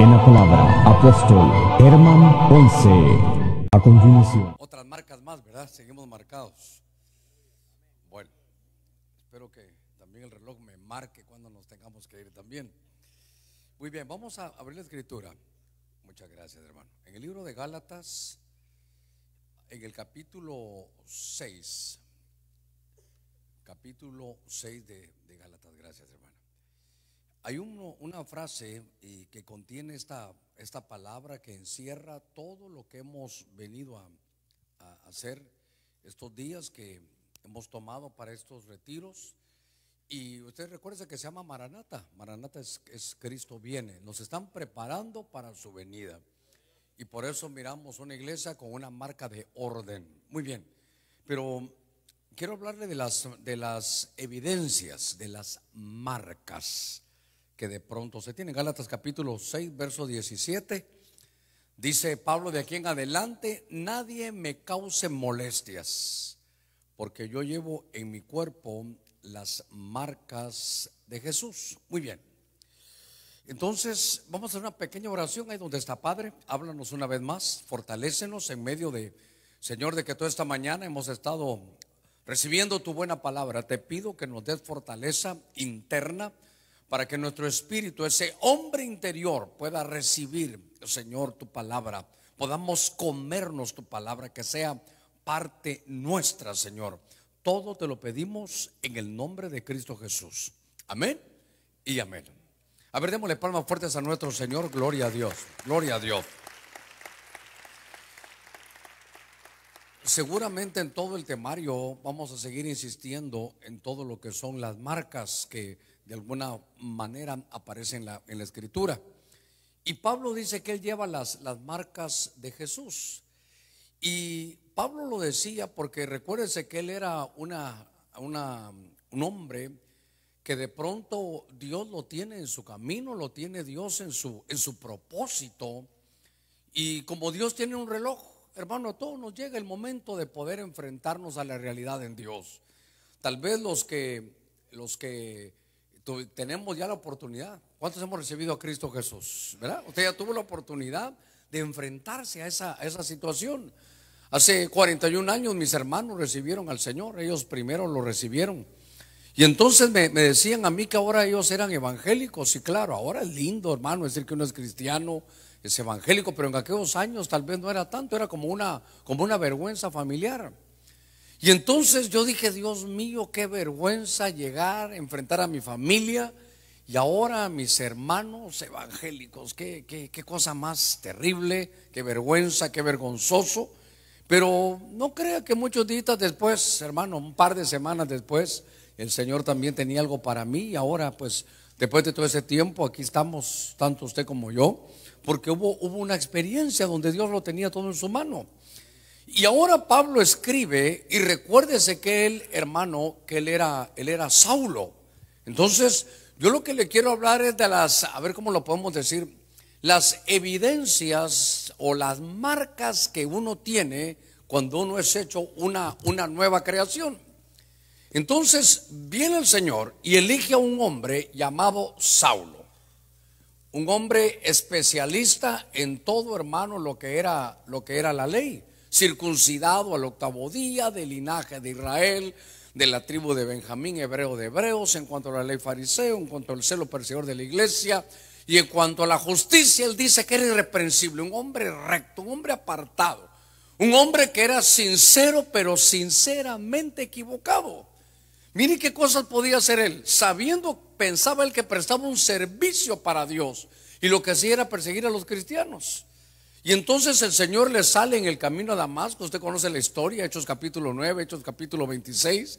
En la palabra, apóstol Herman Ponce. A continuación. Otras marcas más, ¿verdad? Seguimos marcados. Bueno, espero que también el reloj me marque cuando nos tengamos que ir también. Muy bien, vamos a abrir la escritura. Muchas gracias, hermano. En el libro de Gálatas, en el capítulo 6, capítulo 6 de, de Gálatas, gracias, hermano. Hay una frase que contiene esta, esta palabra que encierra todo lo que hemos venido a, hacer estos días que hemos tomado para estos retiros. Y ustedes recuerden que se llama Maranata. Maranata es, es, Cristo viene. Nos están preparando para su venida. Y por eso miramos una iglesia con una marca de orden. Muy bien. Pero quiero hablarle de las, de las evidencias, de las marcas que de pronto se tiene. Gálatas capítulo 6, verso 17. Dice Pablo de aquí en adelante, nadie me cause molestias, porque yo llevo en mi cuerpo las marcas de Jesús. Muy bien. Entonces, vamos a hacer una pequeña oración ahí donde está Padre. Háblanos una vez más, fortalécenos en medio de, Señor, de que toda esta mañana hemos estado recibiendo tu buena palabra. Te pido que nos des fortaleza interna para que nuestro espíritu, ese hombre interior, pueda recibir, Señor, tu palabra. Podamos comernos tu palabra, que sea parte nuestra, Señor. Todo te lo pedimos en el nombre de Cristo Jesús. Amén y amén. A ver, démosle palmas fuertes a nuestro Señor. Gloria a Dios. Gloria a Dios. Seguramente en todo el temario vamos a seguir insistiendo en todo lo que son las marcas que de alguna manera aparece en la, en la escritura. Y Pablo dice que él lleva las, las marcas de Jesús. Y Pablo lo decía porque recuérdense que él era una, una, un hombre que de pronto Dios lo tiene en su camino, lo tiene Dios en su, en su propósito. Y como Dios tiene un reloj, hermano, a todos nos llega el momento de poder enfrentarnos a la realidad en Dios. Tal vez los que, los que tenemos ya la oportunidad. ¿Cuántos hemos recibido a Cristo Jesús? ¿Verdad? Usted ya tuvo la oportunidad de enfrentarse a esa, esa situación. Hace 41 años mis hermanos recibieron al Señor, ellos primero lo recibieron. Y entonces me, decían a mí que ahora ellos eran evangélicos. Y claro, ahora es lindo, hermano, decir que uno es cristiano, es evangélico, pero en aquellos años tal vez no era tanto, era como una, como una vergüenza familiar. Y entonces yo dije, Dios mío, qué vergüenza llegar, enfrentar a mi familia y ahora a mis hermanos evangélicos. Qué, qué, cosa más terrible, qué vergüenza, qué vergonzoso. Pero no crea que muchos días después, hermano, un par de semanas después, el Señor también tenía algo para mí y ahora pues después de todo ese tiempo aquí estamos, tanto usted como yo, porque hubo, hubo una experiencia donde Dios lo tenía todo en su mano. Y ahora Pablo escribe, y recuérdese que él, hermano, que él era, él era Saulo. Entonces, yo lo que le quiero hablar es de las, a ver cómo lo podemos decir, las evidencias o las marcas que uno tiene cuando uno es hecho una, una nueva creación. Entonces, viene el Señor y elige a un hombre llamado Saulo. Un hombre especialista en todo, hermano, lo que era, lo que era la ley circuncidado al octavo día, del linaje de Israel, de la tribu de Benjamín, hebreo de hebreos, en cuanto a la ley fariseo, en cuanto al celo perseguidor de la iglesia, y en cuanto a la justicia, él dice que era irreprensible, un hombre recto, un hombre apartado, un hombre que era sincero, pero sinceramente equivocado. Mire qué cosas podía hacer él, sabiendo, pensaba él que prestaba un servicio para Dios, y lo que hacía era perseguir a los cristianos. Y entonces el Señor le sale en el camino a Damasco. Usted conoce la historia, Hechos capítulo 9, Hechos capítulo 26.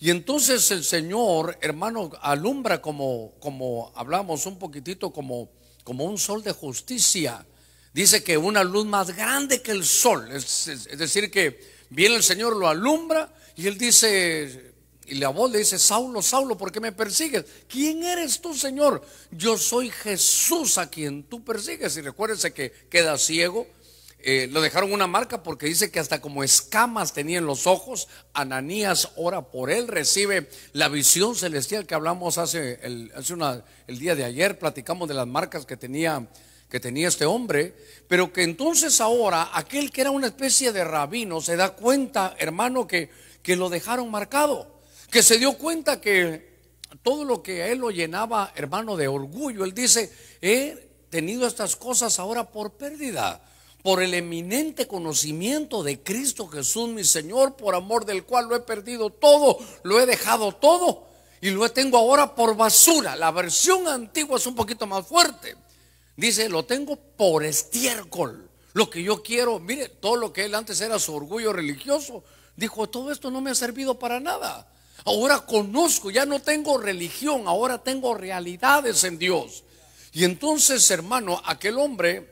Y entonces el Señor, hermano, alumbra como, como hablamos un poquitito, como, como un sol de justicia. Dice que una luz más grande que el sol. Es, es decir, que viene el Señor, lo alumbra y él dice, y la voz le dice, Saulo, Saulo, ¿por qué me persigues? ¿Quién eres tú, Señor? Yo soy Jesús a quien tú persigues. Y recuérdense que queda ciego. Eh, lo dejaron una marca porque dice que hasta como escamas tenía en los ojos. Ananías ora por él, recibe la visión celestial que hablamos hace, el, el día de ayer. Platicamos de las marcas que tenía que tenía este hombre, pero que entonces ahora aquel que era una especie de rabino se da cuenta, hermano, que, que lo dejaron marcado que se dio cuenta que todo lo que a él lo llenaba, hermano, de orgullo, él dice, he tenido estas cosas ahora por pérdida, por el eminente conocimiento de Cristo Jesús, mi Señor, por amor del cual lo he perdido todo, lo he dejado todo y lo tengo ahora por basura. La versión antigua es un poquito más fuerte. Dice, lo tengo por estiércol. Lo que yo quiero, mire, todo lo que él antes era su orgullo religioso, dijo, todo esto no me ha servido para nada. Ahora conozco, ya no tengo religión, ahora tengo realidades en Dios. Y entonces, hermano, aquel hombre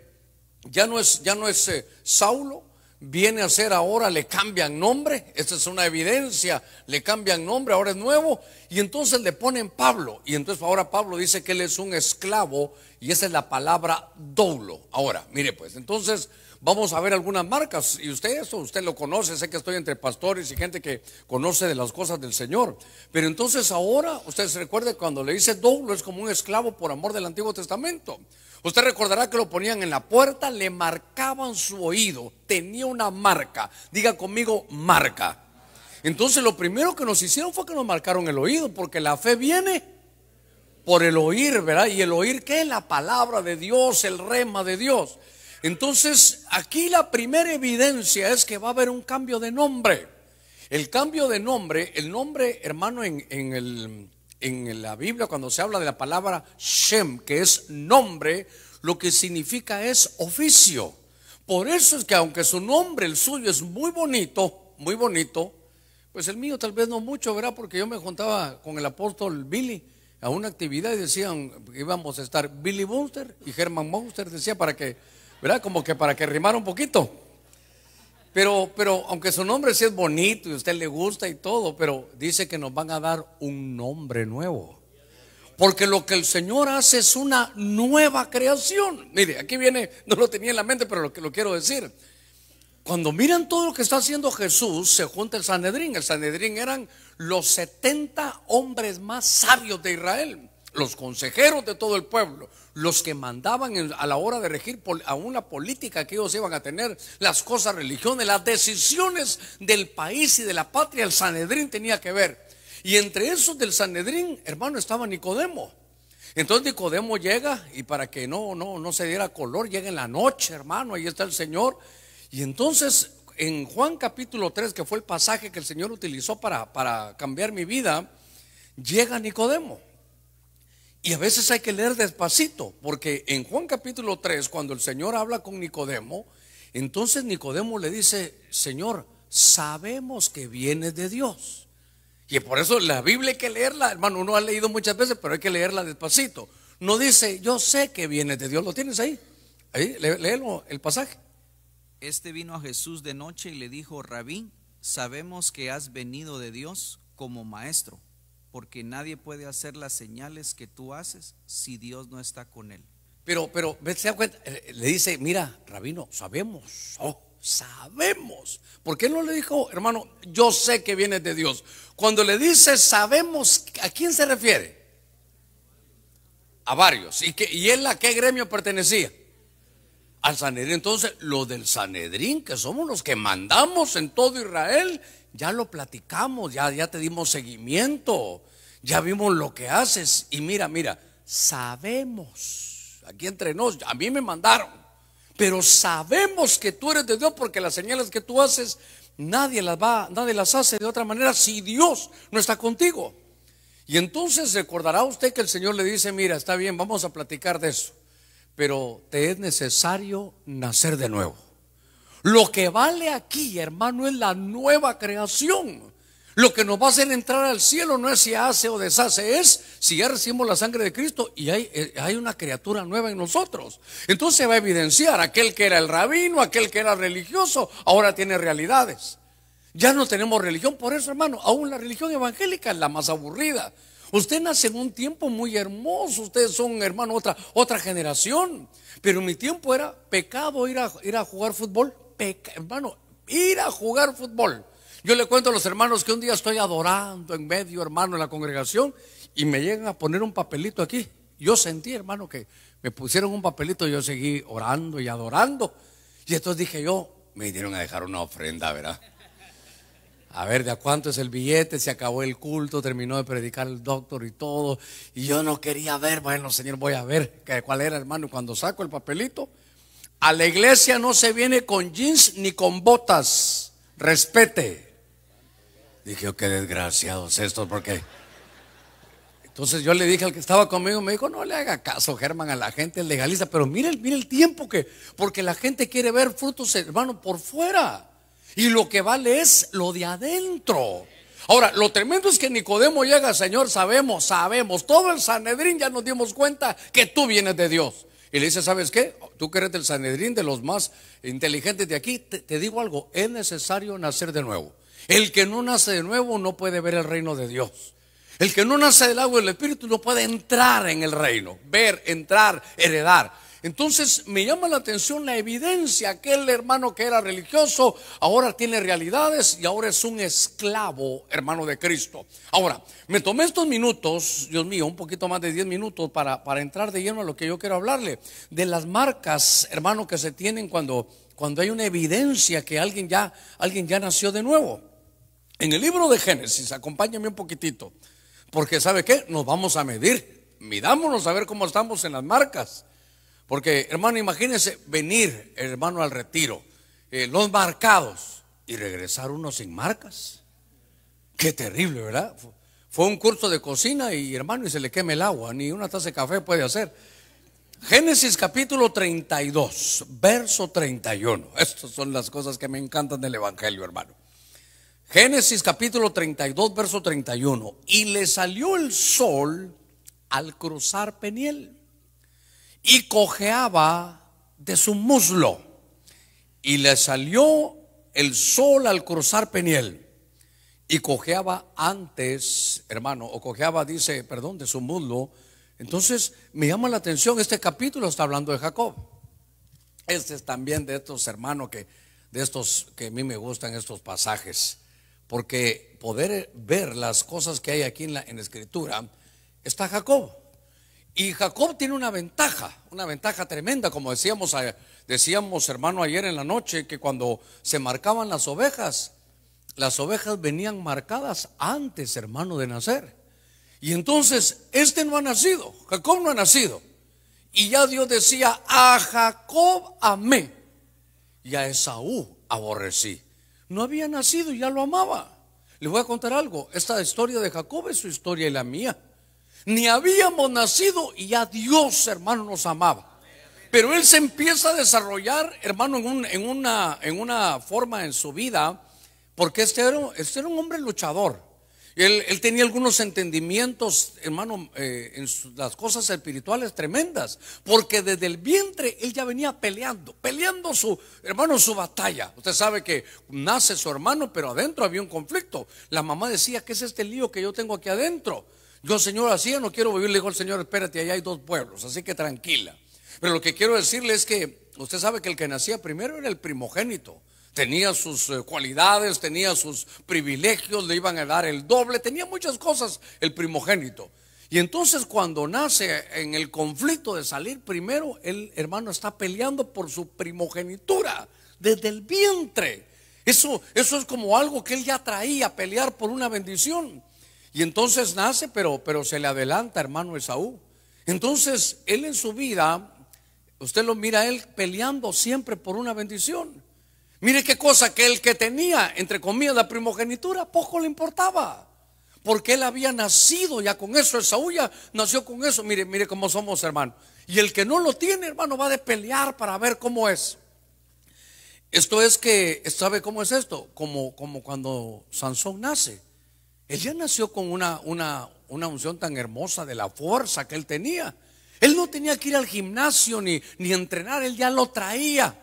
ya no es, ya no es eh, Saulo, viene a ser ahora, le cambian nombre, esta es una evidencia, le cambian nombre, ahora es nuevo, y entonces le ponen Pablo, y entonces ahora Pablo dice que él es un esclavo, y esa es la palabra doulo. Ahora, mire pues, entonces Vamos a ver algunas marcas. Y usted eso, usted lo conoce. Sé que estoy entre pastores y gente que conoce de las cosas del Señor. Pero entonces ahora, usted se recuerde cuando le dice doblo es como un esclavo por amor del Antiguo Testamento. Usted recordará que lo ponían en la puerta, le marcaban su oído, tenía una marca. Diga conmigo, marca. Entonces lo primero que nos hicieron fue que nos marcaron el oído, porque la fe viene por el oír, ¿verdad? Y el oír, ¿qué? La palabra de Dios, el rema de Dios. Entonces, aquí la primera evidencia es que va a haber un cambio de nombre. El cambio de nombre, el nombre, hermano, en, el, en la Biblia, cuando se habla de la palabra Shem, que es nombre, lo que significa es oficio. Por eso es que aunque su nombre, el suyo, es muy bonito, muy bonito, pues el mío tal vez no mucho, ¿verdad? Porque yo me juntaba con el apóstol Billy a una actividad y decían íbamos a estar Billy Monster y Herman Monster decía para que ¿verdad? Como que para que rimara un poquito. Pero, pero aunque su nombre sí es bonito y a usted le gusta y todo, pero dice que nos van a dar un nombre nuevo. Porque lo que el Señor hace es una nueva creación. Mire, aquí viene, no lo tenía en la mente, pero lo que lo quiero decir. Cuando miran todo lo que está haciendo Jesús, se junta el Sanedrín. El Sanedrín eran los 70 hombres más sabios de Israel, los consejeros de todo el pueblo, los que mandaban a la hora de regir A una política que ellos iban a tener, las cosas, religiones, las decisiones del país y de la patria, el Sanedrín tenía que ver. Y entre esos del Sanedrín, hermano, estaba Nicodemo. Entonces Nicodemo llega y para que no, no, no se diera color, llega en la noche, hermano, ahí está el Señor. Y entonces en Juan capítulo 3, que fue el pasaje que el Señor utilizó para cambiar mi vida, llega Nicodemo. Y a veces hay que leer despacito, porque en Juan capítulo 3, cuando el Señor habla con Nicodemo, entonces Nicodemo le dice, Señor, sabemos que vienes de Dios. Y por eso la Biblia hay que leerla, hermano, uno ha leído muchas veces, pero hay que leerla despacito. No dice, yo sé que vienes de Dios, ¿lo tienes ahí? Ahí, léelo el pasaje. Este vino a Jesús de noche y le dijo, Rabí, sabemos que has venido de Dios como maestro porque nadie puede hacer las señales que tú haces si Dios no está con él. Pero, pero, ¿se da cuenta? Eh, eh, le dice, mira, rabino, sabemos, oh, sabemos. ¿Por qué no le dijo, hermano, yo sé que vienes de Dios? Cuando le dice, sabemos, ¿a quién se refiere? A varios. ¿Y, y él a qué gremio pertenecía? Al Sanedrín. Entonces, lo del Sanedrín, que somos los que mandamos en todo Israel ya lo platicamos, ya, ya te dimos seguimiento, ya vimos lo que haces y mira, mira, sabemos, aquí entre nos, a mí me mandaron, pero sabemos que tú eres de Dios porque las señales que tú haces nadie las va, nadie las hace de otra manera si Dios no está contigo. Y entonces recordará usted que el Señor le dice, mira, está bien, vamos a platicar de eso, pero te es necesario nacer de nuevo. Lo que vale aquí, hermano, es la nueva creación. Lo que nos va a hacer entrar al cielo no es si hace o deshace, es si ya recibimos la sangre de Cristo y hay, eh, hay, una criatura nueva en nosotros. Entonces se va a evidenciar aquel que era el rabino, aquel que era religioso, ahora tiene realidades. Ya no tenemos religión, por eso hermano, aún la religión evangélica es la más aburrida. Usted nace en un tiempo muy hermoso, ustedes son hermano otra, otra generación, pero en mi tiempo era pecado ir a, ir a jugar fútbol hermano, ir a jugar fútbol. Yo le cuento a los hermanos que un día estoy adorando en medio, hermano, en la congregación y me llegan a poner un papelito aquí. Yo sentí, hermano, que me pusieron un papelito, yo seguí orando y adorando. Y entonces dije yo, me vinieron a dejar una ofrenda, ¿verdad? A ver, ¿de a cuánto es el billete? Se acabó el culto, terminó de predicar el doctor y todo. Y yo no quería ver, bueno, señor, voy a ver cuál era, hermano. Cuando saco el papelito, a la iglesia no se viene con jeans ni con botas. Respete. Dije, oh, qué desgraciados estos, porque. Entonces yo le dije al que estaba conmigo, me dijo, no le haga caso, Germán, a la gente legalista, pero mire, mire el tiempo que, porque la gente quiere ver frutos, hermano, por fuera. Y lo que vale es lo de adentro. Ahora, lo tremendo es que Nicodemo llega, Señor, sabemos, sabemos, todo el Sanedrín ya nos dimos cuenta que tú vienes de Dios. Y le dice, ¿sabes qué? tú que eres del Sanedrín, de los más inteligentes de aquí, te, digo algo, es necesario nacer de nuevo. El que no nace de nuevo no puede ver el reino de Dios. El que no nace del agua y del espíritu no puede entrar en el reino, ver, entrar, heredar. Entonces me llama la atención la evidencia. Aquel hermano que era religioso ahora tiene realidades y ahora es un esclavo, hermano de Cristo. Ahora, me tomé estos minutos, Dios mío, un poquito más de 10 minutos para, entrar de lleno a lo que yo quiero hablarle. De las marcas, hermano, que se tienen cuando, cuando hay una evidencia que alguien ya, alguien ya nació de nuevo. En el libro de Génesis, acompáñame un poquitito. Porque, ¿sabe qué? Nos vamos a medir. Midámonos a ver cómo estamos en las marcas. Porque, hermano, imagínese venir, hermano, al retiro, eh, los marcados, y regresar uno sin marcas. Qué terrible, ¿verdad? Fue un curso de cocina y, hermano, y se le quema el agua, ni una taza de café puede hacer. Génesis capítulo 32, verso 31. Estas son las cosas que me encantan del Evangelio, hermano. Génesis capítulo 32, verso 31. Y le salió el sol al cruzar Peniel y cojeaba de su muslo y le salió el sol al cruzar Peniel y cojeaba antes, hermano, o cojeaba, dice, perdón, de su muslo. Entonces me llama la atención, este capítulo está hablando de Jacob. Este es también de estos hermanos que, de estos que a mí me gustan estos pasajes, porque poder ver las cosas que hay aquí en la, en la escritura, está Jacob. Y Jacob tiene una ventaja, una ventaja tremenda, como decíamos, decíamos hermano ayer en la noche, que cuando se marcaban las ovejas, las ovejas venían marcadas antes, hermano, de nacer. Y entonces, este no ha nacido, Jacob no ha nacido. Y ya Dios decía, a Jacob amé y a Esaú aborrecí. No había nacido y ya lo amaba. Les voy a contar algo, esta historia de Jacob es su historia y la mía. Ni habíamos nacido y ya Dios, hermano, nos amaba. Pero él se empieza a desarrollar, hermano, en, una, en una forma en su vida, porque este era, este un hombre luchador. Él, él, tenía algunos entendimientos, hermano, eh, en las cosas espirituales tremendas, porque desde el vientre él ya venía peleando, peleando su, hermano, su batalla. Usted sabe que nace su hermano, pero adentro había un conflicto. La mamá decía, ¿qué es este lío que yo tengo aquí adentro? Yo, Señor, así no quiero vivir. Le dijo el Señor, espérate, allá hay dos pueblos, así que tranquila. Pero lo que quiero decirle es que usted sabe que el que nacía primero era el primogénito. Tenía sus eh, cualidades, tenía sus privilegios, le iban a dar el doble, tenía muchas cosas el primogénito. Y entonces cuando nace en el conflicto de salir primero, el hermano está peleando por su primogenitura desde el vientre. Eso, eso es como algo que él ya traía, pelear por una bendición. Y entonces nace, pero, pero se le adelanta, hermano Esaú. Entonces, él en su vida, usted lo mira a él peleando siempre por una bendición. Mire qué cosa, que el que tenía, entre comillas, la primogenitura, poco le importaba. Porque él había nacido ya con eso, Esaú ya nació con eso. Mire, mire cómo somos, hermano. Y el que no lo tiene, hermano, va de pelear para ver cómo es. Esto es que, ¿sabe cómo es esto? Como, como cuando Sansón nace ya nació con una, una, unción tan hermosa de la fuerza que él tenía. Él no tenía que ir al gimnasio ni, ni entrenar, él ya lo traía.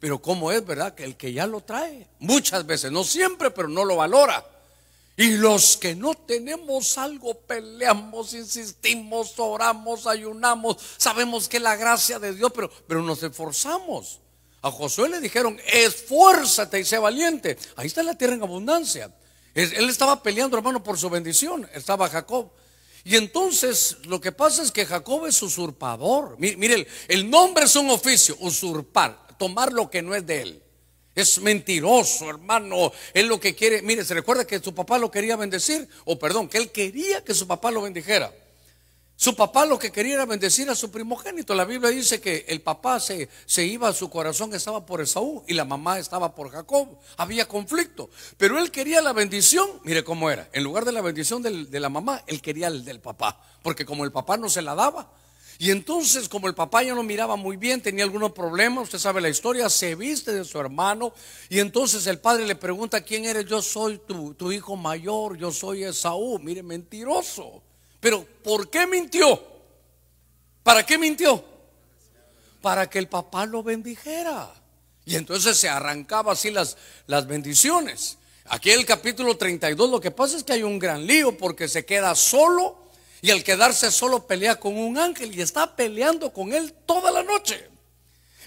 Pero ¿cómo es, verdad? Que el que ya lo trae, muchas veces, no siempre, pero no lo valora. Y los que no tenemos algo, peleamos, insistimos, oramos, ayunamos, sabemos que es la gracia de Dios, pero, pero nos esforzamos. A Josué le dijeron, esfuérzate y sé valiente. Ahí está la tierra en abundancia. Él estaba peleando, hermano, por su bendición. Estaba Jacob. Y entonces lo que pasa es que Jacob es usurpador. Mire, el nombre es un oficio, usurpar, tomar lo que no es de él. Es mentiroso, hermano. Él lo que quiere, mire, se recuerda que su papá lo quería bendecir, o perdón, que él quería que su papá lo bendijera. Su papá lo que quería era bendecir a su primogénito. La Biblia dice que el papá se, se iba, su corazón estaba por Esaú y la mamá estaba por Jacob. Había conflicto. Pero él quería la bendición, mire cómo era. En lugar de la bendición de la mamá, él quería el del papá. Porque como el papá no se la daba. Y entonces, como el papá ya no miraba muy bien, tenía algunos problemas, usted sabe la historia, se viste de su hermano. Y entonces el padre le pregunta, ¿quién eres? Yo soy tu, tu hijo mayor, yo soy Esaú. Mire, mentiroso. Pero ¿por qué mintió? ¿Para qué mintió? Para que el papá lo bendijera. Y entonces se arrancaba así las, las bendiciones. Aquí en el capítulo 32 lo que pasa es que hay un gran lío porque se queda solo y al quedarse solo pelea con un ángel y está peleando con él toda la noche.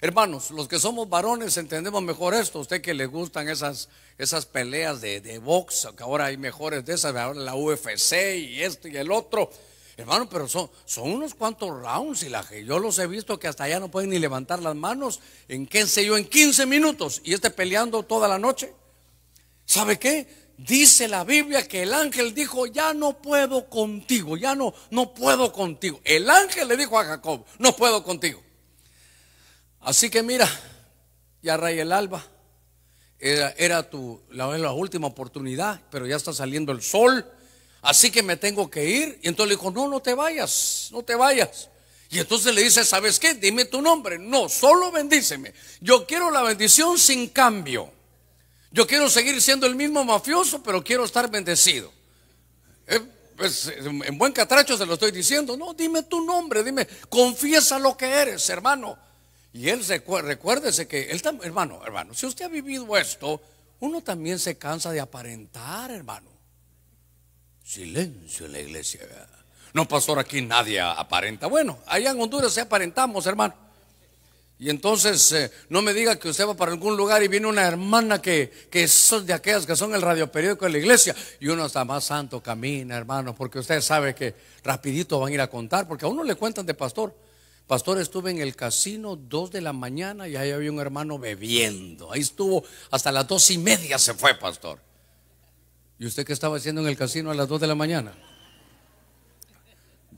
Hermanos, los que somos varones entendemos mejor esto. Usted que le gustan esas, esas peleas de, de box, que ahora hay mejores de esas, ahora la UFC y esto y el otro. Hermano, pero son, son unos cuantos rounds y la que yo los he visto que hasta allá no pueden ni levantar las manos en qué sé yo, en 15 minutos y esté peleando toda la noche. ¿Sabe qué? Dice la Biblia que el ángel dijo, ya no puedo contigo, ya no, no puedo contigo. El ángel le dijo a Jacob, no puedo contigo. Así que mira, ya raya el alba. Era, tu, la, última oportunidad, pero ya está saliendo el sol. Así que me tengo que ir. Y entonces le dijo, no, no te vayas, no te vayas. Y entonces le dice, ¿sabes qué? Dime tu nombre. No, solo bendíceme. Yo quiero la bendición sin cambio. Yo quiero seguir siendo el mismo mafioso, pero quiero estar bendecido. Eh, pues, en buen catracho se lo estoy diciendo. No, dime tu nombre, dime, confiesa lo que eres, hermano. Y él, se, recuérdese que, él, hermano, hermano, si usted ha vivido esto, uno también se cansa de aparentar, hermano. Silencio en la iglesia. No, pastor, aquí nadie aparenta. Bueno, allá en Honduras se aparentamos, hermano. Y entonces eh, no me diga que usted va para algún lugar y viene una hermana que, que son de aquellas que son el radioperiódico de la iglesia y uno está más santo camina, hermano, porque usted sabe que rapidito van a ir a contar, porque a uno le cuentan de pastor. Pastor, estuve en el casino dos de la mañana y ahí había un hermano bebiendo. Ahí estuvo hasta las dos y media se fue, pastor. ¿Y usted qué estaba haciendo en el casino a las dos de la mañana?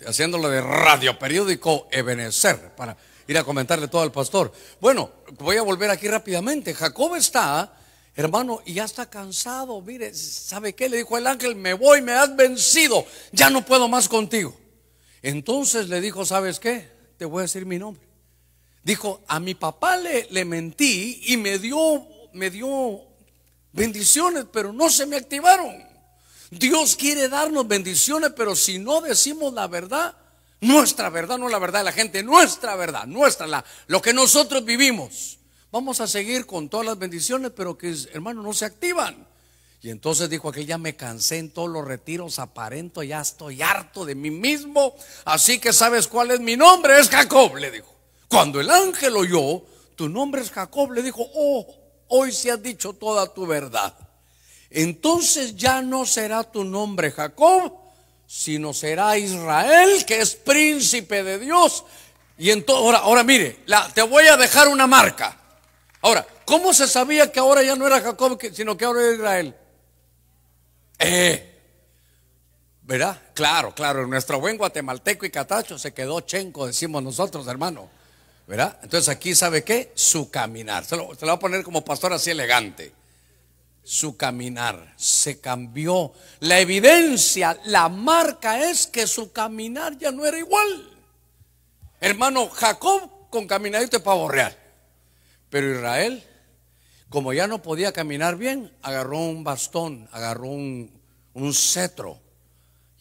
Haciéndolo de radio periódico Ebenecer para ir a comentarle todo al pastor. Bueno, voy a volver aquí rápidamente. Jacob está, hermano, y ya está cansado. Mire, ¿sabe qué? Le dijo el ángel, me voy, me has vencido, ya no puedo más contigo. Entonces le dijo, ¿sabes qué? te voy a decir mi nombre. Dijo, a mi papá le, le mentí y me dio, me dio bendiciones, pero no se me activaron. Dios quiere darnos bendiciones, pero si no decimos la verdad, nuestra verdad, no la verdad de la gente, nuestra verdad, nuestra, la, lo que nosotros vivimos. Vamos a seguir con todas las bendiciones, pero que hermano no se activan. Y entonces dijo aquel, ya me cansé en todos los retiros, aparento, ya estoy harto de mí mismo, así que sabes cuál es mi nombre, es Jacob, le dijo. Cuando el ángel oyó, tu nombre es Jacob, le dijo, oh, hoy se ha dicho toda tu verdad. Entonces ya no será tu nombre Jacob, sino será Israel, que es príncipe de Dios. Y entonces, ahora, ahora mire, la, te voy a dejar una marca. Ahora, ¿cómo se sabía que ahora ya no era Jacob, sino que ahora era Israel? Eh. ¿Verdad? Claro, claro. nuestro buen guatemalteco y catacho se quedó chenco, decimos nosotros, hermano. ¿Verdad? Entonces aquí, ¿sabe qué? Su caminar. Se lo, va voy a poner como pastor así elegante. Su caminar se cambió. La evidencia, la marca es que su caminar ya no era igual. Hermano, Jacob con caminadito de pavo real. Pero Israel como ya no podía caminar bien, agarró un bastón, agarró un, cetro.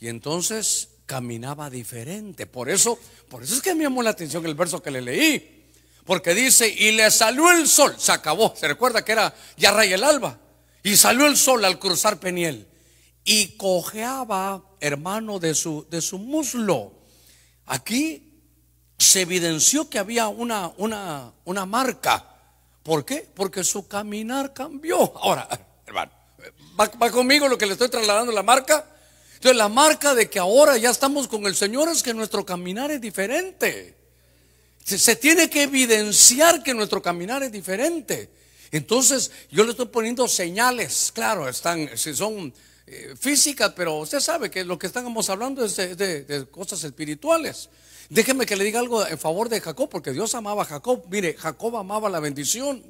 Y entonces caminaba diferente. Por eso, por eso es que me llamó la atención el verso que le leí. Porque dice, y le salió el sol, se acabó. Se recuerda que era ya Ray el alba. Y salió el sol al cruzar Peniel. Y cojeaba, hermano, de su, de su muslo. Aquí se evidenció que había una, una, una marca. ¿Por qué? Porque su caminar cambió. Ahora, hermano, ¿va, conmigo lo que le estoy trasladando la marca? Entonces, la marca de que ahora ya estamos con el Señor es que nuestro caminar es diferente. Se, tiene que evidenciar que nuestro caminar es diferente. Entonces, yo le estoy poniendo señales, claro, están, si son eh, físicas, pero usted sabe que lo que estamos hablando es de cosas espirituales. Déjeme que le diga algo en favor de Jacob, porque Dios amaba a Jacob. Mire, Jacob amaba la bendición.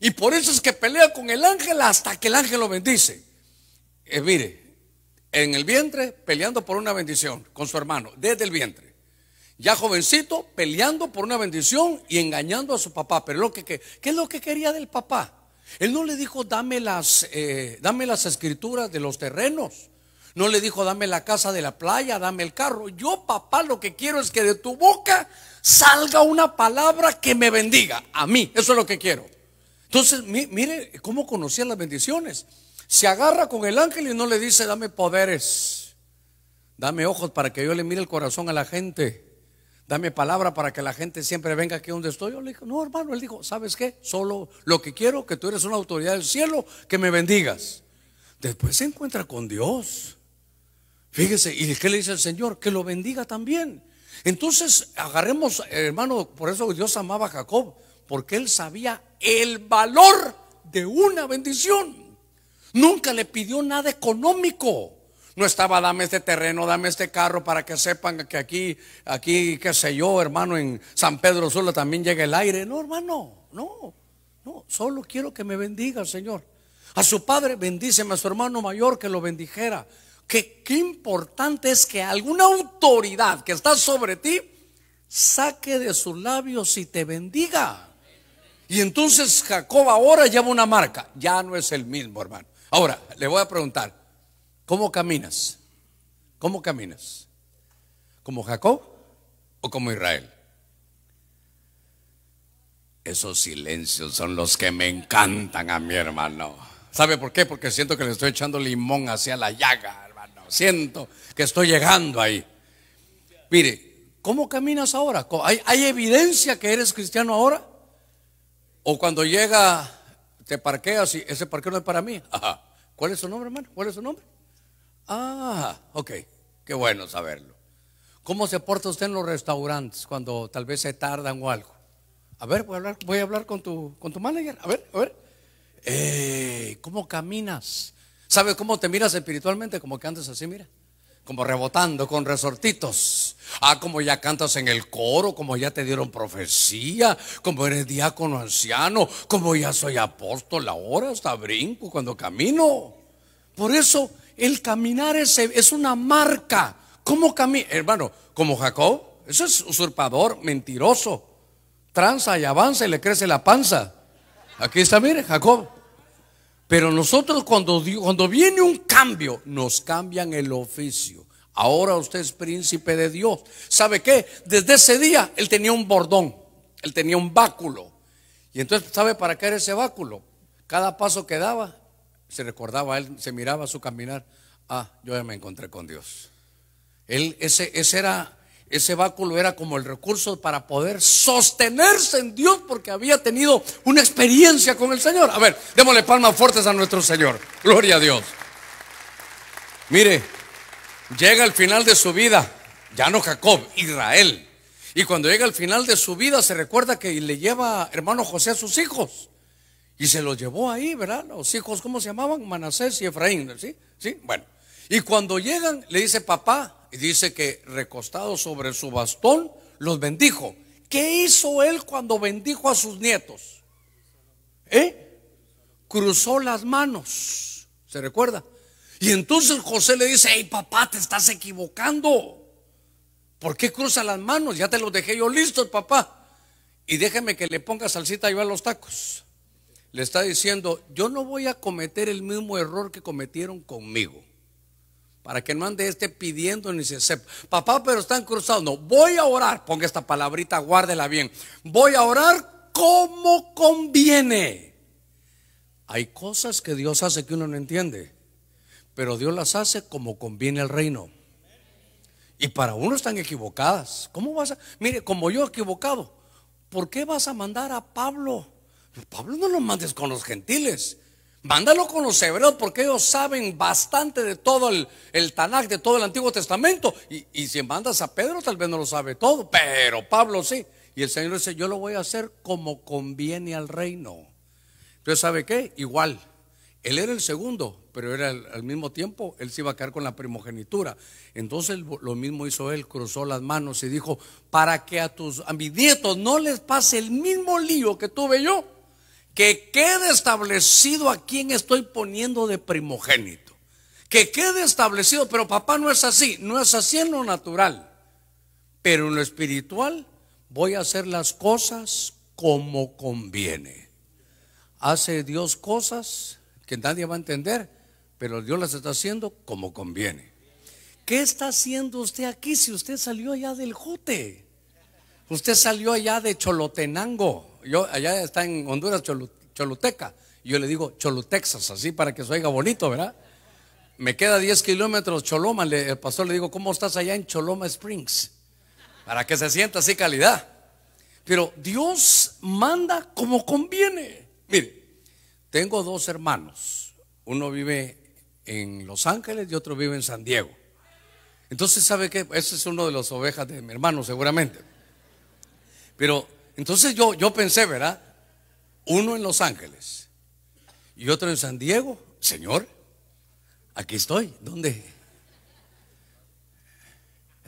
Y por eso es que pelea con el ángel hasta que el ángel lo bendice. Eh, mire, en el vientre peleando por una bendición con su hermano, desde el vientre. Ya jovencito peleando por una bendición y engañando a su papá. Pero lo que, ¿qué es lo que quería del papá? Él no le dijo, dame las, eh, dame las escrituras de los terrenos. No le dijo, dame la casa de la playa, dame el carro. Yo, papá, lo que quiero es que de tu boca salga una palabra que me bendiga. A mí, eso es lo que quiero. Entonces, mire cómo conocía las bendiciones. Se agarra con el ángel y no le dice, dame poderes, dame ojos para que yo le mire el corazón a la gente, dame palabra para que la gente siempre venga aquí donde estoy. Yo le no, hermano, él dijo, ¿sabes qué? Solo lo que quiero, que tú eres una autoridad del cielo, que me bendigas. Después se encuentra con Dios. Fíjese, ¿y qué le dice el Señor? Que lo bendiga también. Entonces, agarremos, hermano, por eso Dios amaba a Jacob, porque él sabía el valor de una bendición. Nunca le pidió nada económico. No estaba, dame este terreno, dame este carro para que sepan que aquí, aquí, qué sé yo, hermano, en San Pedro Sula también llega el aire. No, hermano, no, no, solo quiero que me bendiga, el Señor. A su padre, bendíceme a su hermano mayor que lo bendijera qué importante es que alguna autoridad que está sobre ti saque de sus labios y te bendiga. Y entonces Jacob ahora lleva una marca. Ya no es el mismo, hermano. Ahora, le voy a preguntar, ¿cómo caminas? ¿Cómo caminas? ¿Como Jacob o como Israel? Esos silencios son los que me encantan a mi hermano. ¿Sabe por qué? Porque siento que le estoy echando limón hacia la llaga siento que estoy llegando ahí. Mire, ¿cómo caminas ahora? ¿Hay, evidencia que eres cristiano ahora? O cuando llega, te parqueas y ese parqueo no es para mí. ¿Cuál es su nombre, hermano? ¿Cuál es su nombre? Ah, ok, qué bueno saberlo. ¿Cómo se porta usted en los restaurantes cuando tal vez se tardan o algo? A ver, voy a hablar, voy a hablar con, tu, con tu manager. A ver, a ver. Eh, ¿Cómo caminas? ¿Sabe cómo te miras espiritualmente? Como que andas así, mira. Como rebotando con resortitos. Ah, como ya cantas en el coro, como ya te dieron profecía, como eres diácono anciano, como ya soy apóstol ahora, hasta brinco cuando camino. Por eso el caminar es, es una marca. ¿Cómo camina? Hermano, como Jacob, eso es usurpador, mentiroso. Tranza y avanza y le crece la panza. Aquí está, mire, Jacob. Pero nosotros cuando, cuando viene un cambio, nos cambian el oficio. Ahora usted es príncipe de Dios. ¿Sabe qué? Desde ese día él tenía un bordón, él tenía un báculo. Y entonces, ¿sabe para qué era ese báculo? Cada paso que daba, se recordaba él, se miraba a su caminar. Ah, yo ya me encontré con Dios. Él, ese, ese era ese báculo era como el recurso para poder sostenerse en Dios porque había tenido una experiencia con el Señor. A ver, démosle palmas fuertes a nuestro Señor. Gloria a Dios. Mire, llega al final de su vida, ya no Jacob, Israel. Y cuando llega al final de su vida, se recuerda que le lleva hermano José a sus hijos. Y se los llevó ahí, ¿verdad? Los hijos, ¿cómo se llamaban? Manasés y Efraín, ¿sí? ¿Sí? Bueno. Y cuando llegan, le dice, papá, y dice que recostado sobre su bastón, los bendijo. ¿Qué hizo él cuando bendijo a sus nietos? ¿Eh? Cruzó las manos. ¿Se recuerda? Y entonces José le dice, ¡Ay, papá, te estás equivocando. ¿Por qué cruza las manos? Ya te los dejé yo listos, papá. Y déjeme que le ponga salsita va a los tacos. Le está diciendo, yo no voy a cometer el mismo error que cometieron conmigo. Para que no ande este pidiendo ni se sepa. Papá, pero están cruzados. No, voy a orar. Ponga esta palabrita, guárdela bien. Voy a orar como conviene. Hay cosas que Dios hace que uno no entiende. Pero Dios las hace como conviene el reino. Y para uno están equivocadas. ¿Cómo vas a.? Mire, como yo equivocado. ¿Por qué vas a mandar a Pablo? Pablo no lo mandes con los gentiles. Mándalo con los hebreos porque ellos saben bastante de todo el, el Tanakh, de todo el Antiguo Testamento. Y, si mandas a Pedro, tal vez no lo sabe todo, pero Pablo sí. Y el Señor dice, yo lo voy a hacer como conviene al reino. Entonces, ¿sabe qué? Igual. Él era el segundo, pero era al mismo tiempo, él se iba a quedar con la primogenitura. Entonces lo mismo hizo él, cruzó las manos y dijo, para que a tus a mis nietos no les pase el mismo lío que tuve yo que quede establecido a quién estoy poniendo de primogénito. Que quede establecido, pero papá no es así, no es así en lo natural. Pero en lo espiritual voy a hacer las cosas como conviene. Hace Dios cosas que nadie va a entender, pero Dios las está haciendo como conviene. ¿Qué está haciendo usted aquí si usted salió allá del Jute? Usted salió allá de Cholotenango yo allá está en Honduras Choluteca, yo le digo Cholutexas, así para que se oiga bonito, ¿verdad? Me queda 10 kilómetros Choloma, el pastor le digo, ¿cómo estás allá en Choloma Springs? Para que se sienta así calidad. Pero Dios manda como conviene. Mire, tengo dos hermanos, uno vive en Los Ángeles y otro vive en San Diego. Entonces, ¿sabe qué? Ese es uno de las ovejas de mi hermano, seguramente. Pero entonces yo, yo pensé, ¿verdad? Uno en Los Ángeles y otro en San Diego. Señor, aquí estoy. ¿Dónde?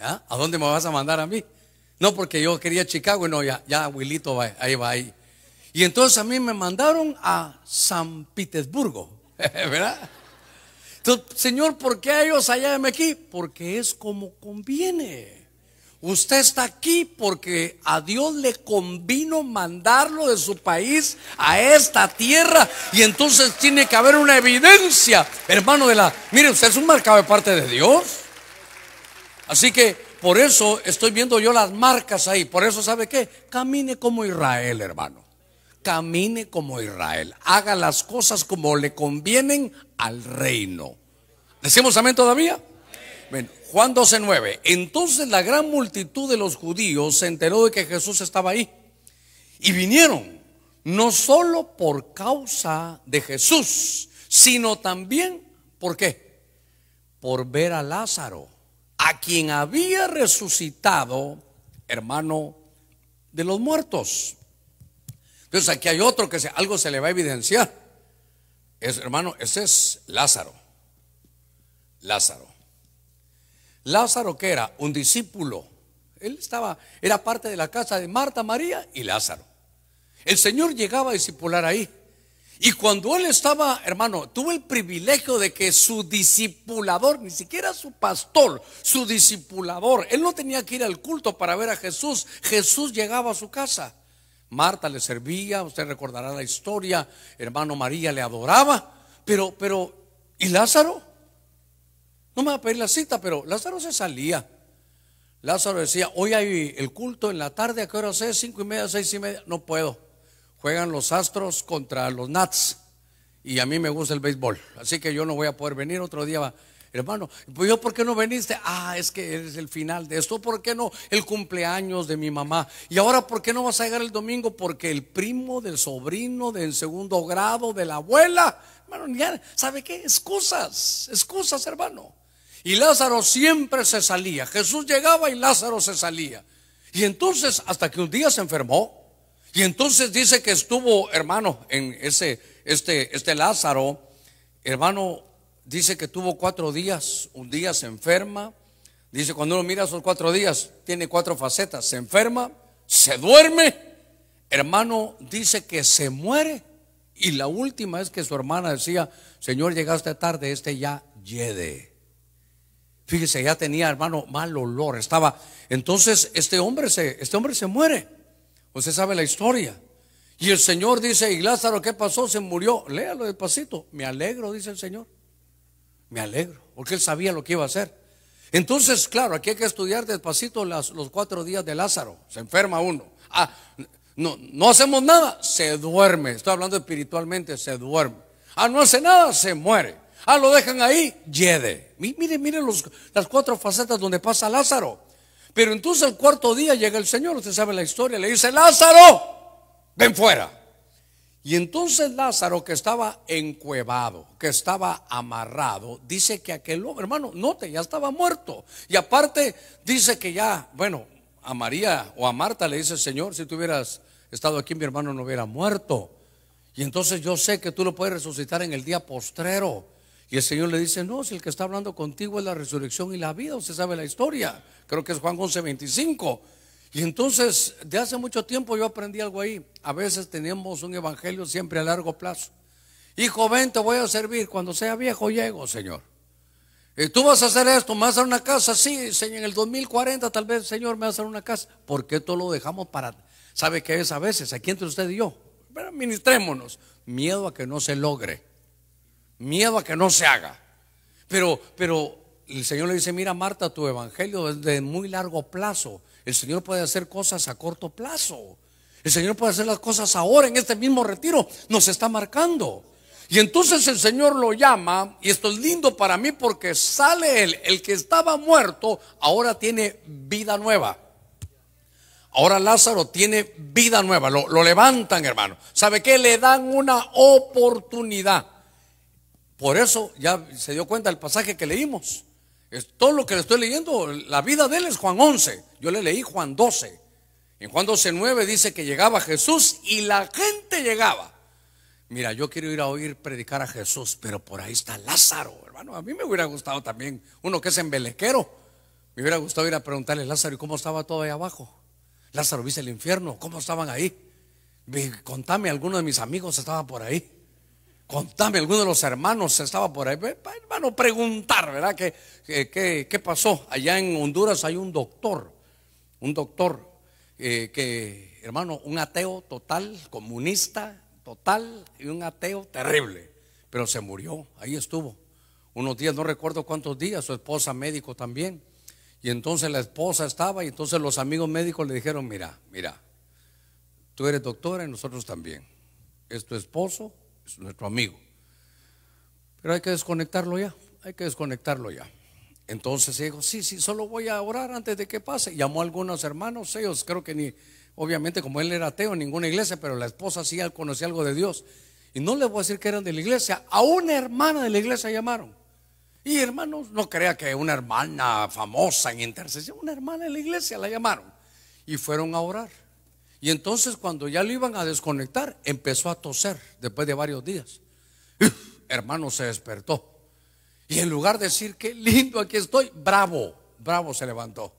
¿Ah? ¿A dónde me vas a mandar a mí? No, porque yo quería Chicago y no, ya, ya ahí va ahí. Y entonces a mí me mandaron a San Petersburgo, ¿verdad? Entonces, Señor, ¿por qué a ellos allá de aquí? Porque es como conviene. Usted está aquí porque a Dios le convino mandarlo de su país a esta tierra y entonces tiene que haber una evidencia, hermano de la... Mire, usted es un marcado de parte de Dios. Así que por eso estoy viendo yo las marcas ahí. Por eso, ¿sabe qué? Camine como Israel, hermano. Camine como Israel. Haga las cosas como le convienen al reino. ¿Decimos amén todavía? Amén. Juan 12:9. Entonces la gran multitud de los judíos se enteró de que Jesús estaba ahí y vinieron, no solo por causa de Jesús, sino también, ¿por qué? Por ver a Lázaro, a quien había resucitado, hermano de los muertos. Entonces aquí hay otro que algo se le va a evidenciar. Es, hermano, ese es Lázaro. Lázaro. Lázaro, que era un discípulo, él estaba, era parte de la casa de Marta, María y Lázaro. El Señor llegaba a discipular ahí. Y cuando él estaba, hermano, tuvo el privilegio de que su discipulador, ni siquiera su pastor, su discipulador, él no tenía que ir al culto para ver a Jesús. Jesús llegaba a su casa. Marta le servía, usted recordará la historia, hermano María le adoraba, pero, pero, ¿y Lázaro? No me va a pedir la cita, pero Lázaro se salía. Lázaro decía, hoy hay el culto en la tarde, ¿a qué hora es? Cinco y media, seis y media. No puedo. Juegan los Astros contra los Nats. Y a mí me gusta el béisbol. Así que yo no voy a poder venir otro día. Hermano, pues yo, ¿por qué no viniste? Ah, es que es el final de esto. ¿Por qué no? El cumpleaños de mi mamá. Y ahora, ¿por qué no vas a llegar el domingo? Porque el primo del sobrino del segundo grado de la abuela. Hermano, ya, ¿sabe qué? Excusas, excusas, hermano. Y Lázaro siempre se salía. Jesús llegaba y Lázaro se salía. Y entonces, hasta que un día se enfermó. Y entonces dice que estuvo, hermano, en ese, este, este Lázaro, hermano, dice que tuvo cuatro días. Un día se enferma. Dice, cuando uno mira esos cuatro días, tiene cuatro facetas. Se enferma, se duerme. Hermano, dice que se muere. Y la última es que su hermana decía, Señor, llegaste tarde, este ya yede. Fíjese, ya tenía, hermano, mal olor. Estaba. Entonces, este hombre se, este hombre se muere. Usted sabe la historia. Y el Señor dice, y Lázaro, ¿qué pasó? Se murió. Léalo despacito. Me alegro, dice el Señor. Me alegro, porque él sabía lo que iba a hacer. Entonces, claro, aquí hay que estudiar despacito las, los cuatro días de Lázaro. Se enferma uno. Ah, no, no hacemos nada, se duerme. Estoy hablando espiritualmente, se duerme. Ah, no hace nada, se muere. Ah, lo dejan ahí, yede. mire, mire las cuatro facetas donde pasa Lázaro. Pero entonces el cuarto día llega el Señor, usted sabe la historia, le dice, Lázaro, ven fuera. Y entonces Lázaro, que estaba encuevado, que estaba amarrado, dice que aquel hombre, hermano, note, ya estaba muerto. Y aparte dice que ya, bueno, a María o a Marta le dice, Señor, si tú hubieras estado aquí, mi hermano no hubiera muerto. Y entonces yo sé que tú lo puedes resucitar en el día postrero. Y el Señor le dice, no, si el que está hablando contigo es la resurrección y la vida, usted sabe la historia. Creo que es Juan 11, 25. Y entonces, de hace mucho tiempo yo aprendí algo ahí. A veces tenemos un evangelio siempre a largo plazo. Hijo, ven, te voy a servir. Cuando sea viejo, llego, Señor. Y eh, tú vas a hacer esto, me vas a dar una casa. Sí, Señor, en el 2040 tal vez, Señor, me vas a hacer una casa. ¿Por qué todo lo dejamos para... ¿Sabe qué es a veces? Aquí entre usted y yo. Pero ministrémonos. Miedo a que no se logre miedo a que no se haga. Pero, pero el Señor le dice, mira Marta, tu evangelio es de muy largo plazo. El Señor puede hacer cosas a corto plazo. El Señor puede hacer las cosas ahora, en este mismo retiro. Nos está marcando. Y entonces el Señor lo llama, y esto es lindo para mí porque sale Él, el que estaba muerto, ahora tiene vida nueva. Ahora Lázaro tiene vida nueva, lo, lo levantan hermano. ¿Sabe qué? Le dan una oportunidad. Por eso ya se dio cuenta el pasaje que leímos. Es todo lo que le estoy leyendo, la vida de él es Juan 11. Yo le leí Juan 12. En Juan 12, 9 dice que llegaba Jesús y la gente llegaba. Mira, yo quiero ir a oír predicar a Jesús, pero por ahí está Lázaro, hermano. A mí me hubiera gustado también, uno que es embelequero, me hubiera gustado ir a preguntarle, a Lázaro, ¿y cómo estaba todo ahí abajo? Lázaro, ¿viste el infierno? ¿Cómo estaban ahí? Contame, alguno de mis amigos estaba por ahí. Contame, alguno de los hermanos estaba por ahí. Hermano, preguntar, ¿verdad? ¿Qué, qué, pasó? Allá en Honduras hay un doctor, un doctor eh, que, hermano, un ateo total, comunista total y un ateo terrible. Pero se murió, ahí estuvo. Unos días, no recuerdo cuántos días, su esposa médico también. Y entonces la esposa estaba y entonces los amigos médicos le dijeron, mira, mira, tú eres doctora y nosotros también. Es tu esposo es nuestro amigo. Pero hay que desconectarlo ya, hay que desconectarlo ya. Entonces dijo, sí, sí, solo voy a orar antes de que pase. Llamó a algunos hermanos, ellos creo que ni, obviamente como él era ateo en ninguna iglesia, pero la esposa sí conocía algo de Dios. Y no le voy a decir que eran de la iglesia, a una hermana de la iglesia llamaron. Y hermanos, no crea que una hermana famosa en intercesión, una hermana de la iglesia la llamaron. Y fueron a orar. Y entonces cuando ya lo iban a desconectar, empezó a toser después de varios días. hermano se despertó. Y en lugar de decir, qué lindo, aquí estoy, bravo, bravo se levantó.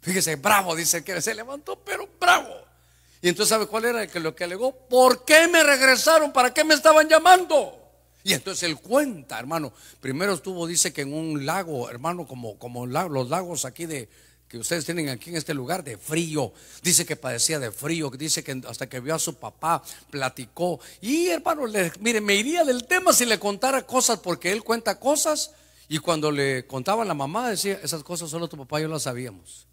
Fíjese, bravo, dice que se levantó, pero bravo. Y entonces, ¿sabe cuál era que lo que alegó? ¿Por qué me regresaron? ¿Para qué me estaban llamando? Y entonces él cuenta, hermano. Primero estuvo, dice que en un lago, hermano, como, como los lagos aquí de, que ustedes tienen aquí en este lugar de frío. Dice que padecía de frío, dice que hasta que vio a su papá, platicó. Y hermano, le, mire, me iría del tema si le contara cosas, porque él cuenta cosas y cuando le contaba la mamá decía, esas cosas solo tu papá y yo las sabíamos.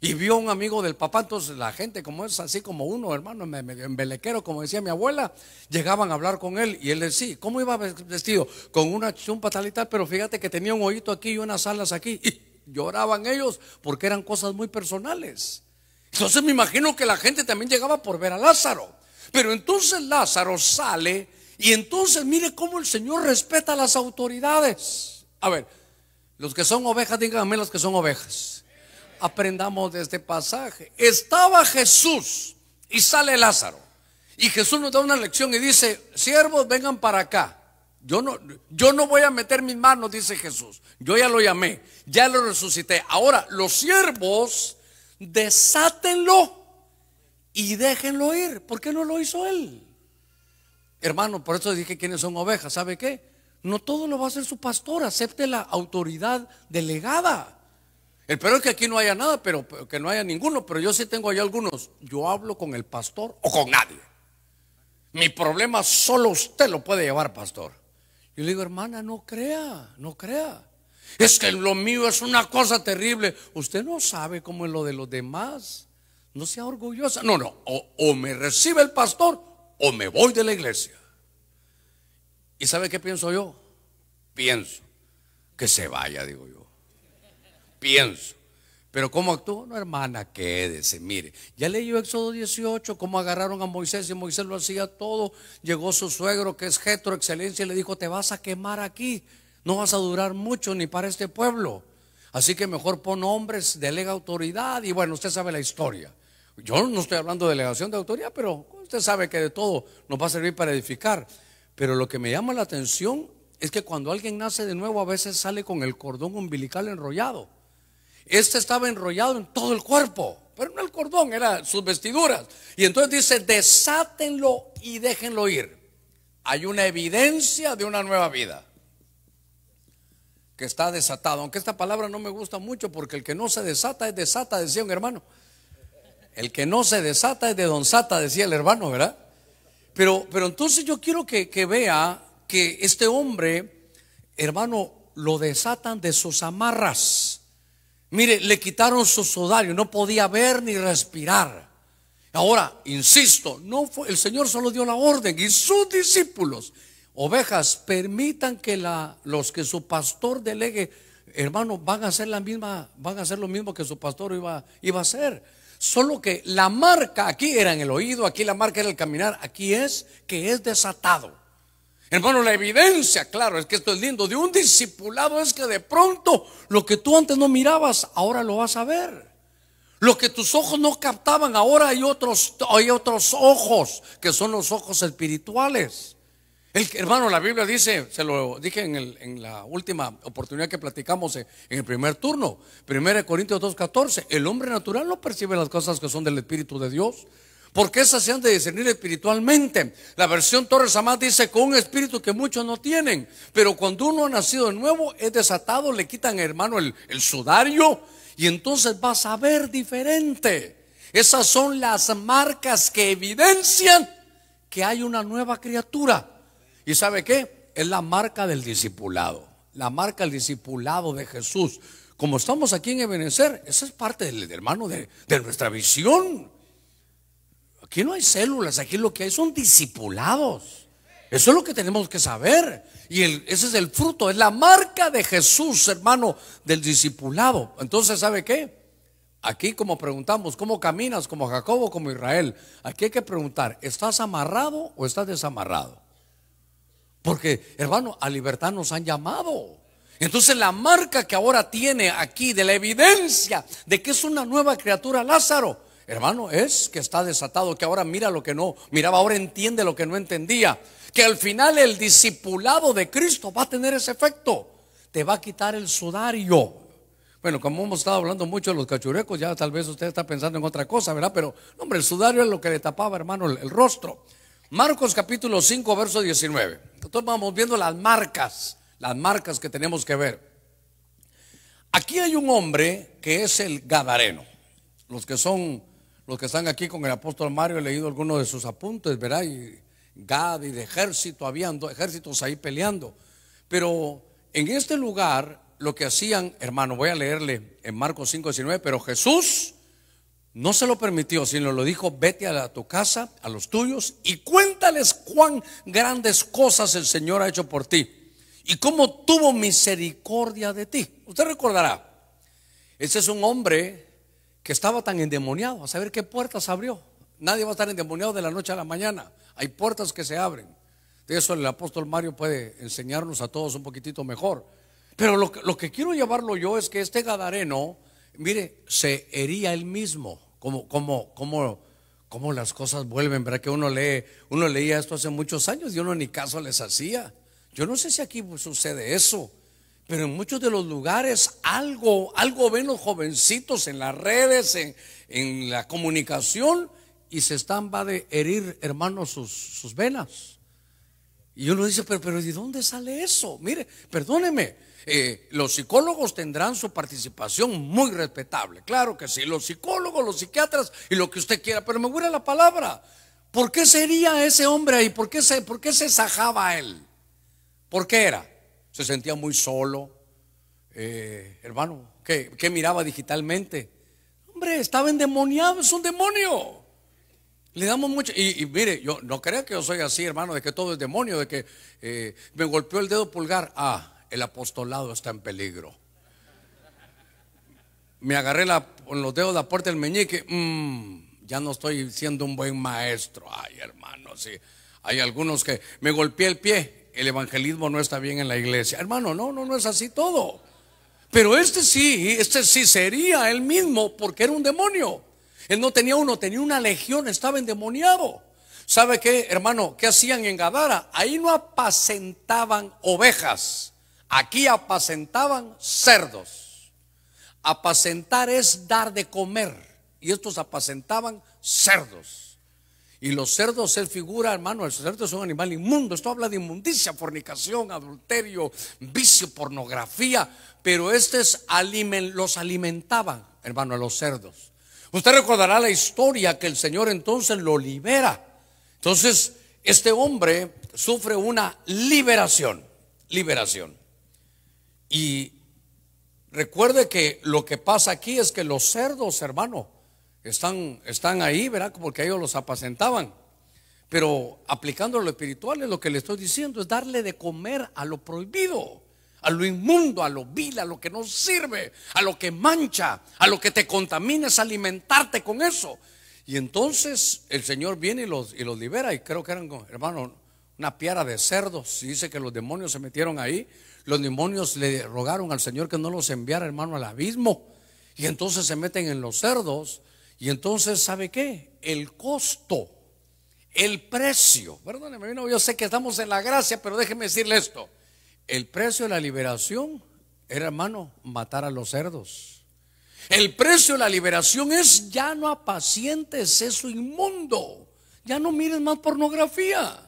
Y vio un amigo del papá, entonces la gente como es así como uno, hermano, embelequero, como decía mi abuela, llegaban a hablar con él y él decía, ¿cómo iba vestido? Con una chumpa tal y tal, pero fíjate que tenía un hoyito aquí y unas alas aquí. Y lloraban ellos porque eran cosas muy personales. Entonces me imagino que la gente también llegaba por ver a Lázaro. Pero entonces Lázaro sale y entonces mire cómo el Señor respeta a las autoridades. A ver, los que son ovejas, díganme los que son ovejas. Aprendamos de este pasaje. Estaba Jesús y sale Lázaro. Y Jesús nos da una lección y dice, siervos, vengan para acá. Yo no, yo no voy a meter mis manos, dice Jesús. Yo ya lo llamé, ya lo resucité. Ahora, los siervos, desátenlo y déjenlo ir. ¿Por qué no lo hizo él? Hermano, por eso dije quiénes son ovejas. ¿Sabe qué? No todo lo va a hacer su pastor. Acepte la autoridad delegada. El peor es que aquí no haya nada, pero que no haya ninguno. Pero yo sí tengo ahí algunos. Yo hablo con el pastor o con nadie. Mi problema solo usted lo puede llevar, pastor. Yo le digo, hermana, no crea, no crea. Es que lo mío es una cosa terrible. Usted no sabe cómo es lo de los demás. No sea orgullosa. No, no. o, me recibe el pastor o me voy de la iglesia. ¿Y sabe qué pienso yo? Pienso que se vaya, digo yo. Pienso pero ¿cómo actuó? No, hermana, quédese, mire. Ya leyó Éxodo 18, cómo agarraron a Moisés y Moisés lo hacía todo. Llegó su suegro, que es Jetro, excelencia, y le dijo, te vas a quemar aquí. No vas a durar mucho ni para este pueblo. Así que mejor pon hombres, delega autoridad y bueno, usted sabe la historia. Yo no estoy hablando de delegación de autoridad, pero usted sabe que de todo nos va a servir para edificar. Pero lo que me llama la atención es que cuando alguien nace de nuevo a veces sale con el cordón umbilical enrollado. Este estaba enrollado en todo el cuerpo, pero no el cordón, eran sus vestiduras. Y entonces dice, desátenlo y déjenlo ir. Hay una evidencia de una nueva vida que está desatado. Aunque esta palabra no me gusta mucho porque el que no se desata es desata, decía un hermano. El que no se desata es de don Sata, decía el hermano, ¿verdad? Pero, pero entonces yo quiero que, que vea que este hombre, hermano, lo desatan de sus amarras. Mire, le quitaron su sudario, no podía ver ni respirar. Ahora, insisto, no fue, el Señor solo dio la orden y sus discípulos, ovejas, permitan que la, los que su pastor delegue, hermano, van a hacer la misma, van a hacer lo mismo que su pastor iba, iba a hacer. Solo que la marca aquí era en el oído, aquí la marca era el caminar, aquí es que es desatado. Hermano, la evidencia, claro, es que esto es lindo, de un discipulado es que de pronto lo que tú antes no mirabas, ahora lo vas a ver. Lo que tus ojos no captaban, ahora hay otros, hay otros ojos, que son los ojos espirituales. El, hermano, la Biblia dice, se lo dije en, la última oportunidad que platicamos en, el primer turno, 1 Corintios 2.14, el hombre natural no percibe las cosas que son del Espíritu de Dios, porque esas se han de discernir espiritualmente. La versión Torres Amat dice con un espíritu que muchos no tienen, pero cuando uno ha nacido de nuevo es desatado, le quitan hermano el, sudario y entonces vas a ver diferente. Esas son las marcas que evidencian que hay una nueva criatura. ¿Y sabe qué? Es la marca del discipulado, la marca del discipulado de Jesús como estamos aquí en Ebenezer, esa es parte del, hermano de, de, nuestra visión. Aquí no hay células, aquí lo que hay son discipulados. Eso es lo que tenemos que saber. Y el, ese es el fruto, es la marca de Jesús, hermano, del discipulado. Entonces, ¿sabe qué? Aquí como preguntamos, ¿cómo caminas como Jacobo, como Israel? Aquí hay que preguntar, ¿estás amarrado o estás desamarrado? Porque, hermano, a libertad nos han llamado. Entonces la marca que ahora tiene aquí de la evidencia de que es una nueva criatura Lázaro Hermano, es que está desatado, que ahora mira lo que no miraba, ahora entiende lo que no entendía. Que al final el discipulado de Cristo va a tener ese efecto. Te va a quitar el sudario. Bueno, como hemos estado hablando mucho de los cachurecos, ya tal vez usted está pensando en otra cosa, ¿verdad? Pero, hombre, el sudario es lo que le tapaba, hermano, el, rostro. Marcos capítulo 5, verso 19. Entonces vamos viendo las marcas, las marcas que tenemos que ver. Aquí hay un hombre que es el Gadareno. Los que son los que están aquí con el apóstol Mario he leído algunos de sus apuntes, Verá Y Gad y de ejército, habiendo ejércitos ahí peleando. Pero en este lugar lo que hacían, hermano, voy a leerle en Marcos 5, 19, pero Jesús no se lo permitió, sino lo dijo, vete a, tu casa, a los tuyos, y cuéntales cuán grandes cosas el Señor ha hecho por ti y cómo tuvo misericordia de ti. Usted recordará, ese es un hombre que estaba tan endemoniado, a saber qué puertas abrió. Nadie va a estar endemoniado de la noche a la mañana. Hay puertas que se abren. De eso el apóstol Mario puede enseñarnos a todos un poquitito mejor. Pero lo, que quiero llevarlo yo es que este Gadareno, mire, se hería él mismo. Como, como, como, como las cosas vuelven, ¿verdad? Que uno lee, uno leía esto hace muchos años y uno ni caso les hacía. Yo no sé si aquí sucede eso. Pero en muchos de los lugares algo, algo ven los jovencitos en las redes, en, la comunicación, y se están, va de herir, hermanos, sus, venas. Y uno dice, pero, pero ¿de dónde sale eso? Mire, perdóneme, eh, los psicólogos tendrán su participación muy respetable, claro que sí, los psicólogos, los psiquiatras y lo que usted quiera, pero me huele la palabra. ¿Por qué sería ese hombre ahí? ¿Por qué se, por qué se sajaba él? ¿Por qué era? se sentía muy solo. Eh, hermano, ¿qué, miraba digitalmente? Hombre, estaba endemoniado, es un demonio. Le damos mucho. Y, mire, yo no creo que yo soy así, hermano, de que todo es demonio, de que eh, me golpeó el dedo pulgar. Ah, el apostolado está en peligro. Me agarré con los dedos de la puerta del meñique. Mm, ya no estoy siendo un buen maestro. Ay, hermano, sí. Hay algunos que me golpeé el pie el evangelismo no está bien en la iglesia. Hermano, no, no, no es así todo. Pero este sí, este sí sería el mismo porque era un demonio. Él no tenía uno, tenía una legión, estaba endemoniado. ¿Sabe qué, hermano? ¿Qué hacían en Gadara? Ahí no apacentaban ovejas, aquí apacentaban cerdos. Apacentar es dar de comer y estos apacentaban cerdos. Y los cerdos él figura, hermano, el cerdo es un animal inmundo. Esto habla de inmundicia, fornicación, adulterio, vicio, pornografía. Pero estos los alimentaban, hermano, a los cerdos. Usted recordará la historia que el Señor entonces lo libera. Entonces, este hombre sufre una liberación, liberación. Y recuerde que lo que pasa aquí es que los cerdos, hermano, están, están ahí, ¿verdad? Porque ellos los apacentaban. Pero aplicando lo espiritual, lo que le estoy diciendo es darle de comer a lo prohibido, a lo inmundo, a lo vil, a lo que no sirve, a lo que mancha, a lo que te contamina, es alimentarte con eso. Y entonces el Señor viene y los, y los libera. Y creo que eran, hermano, una piara de cerdos. Y dice que los demonios se metieron ahí. Los demonios le rogaron al Señor que no los enviara, hermano, al abismo. Y entonces se meten en los cerdos. Y entonces, ¿sabe qué? El costo, el precio, perdóneme, yo sé que estamos en la gracia, pero déjeme decirle esto. El precio de la liberación era, hermano, matar a los cerdos. El precio de la liberación es ya no apacientes eso inmundo. Ya no mires más pornografía.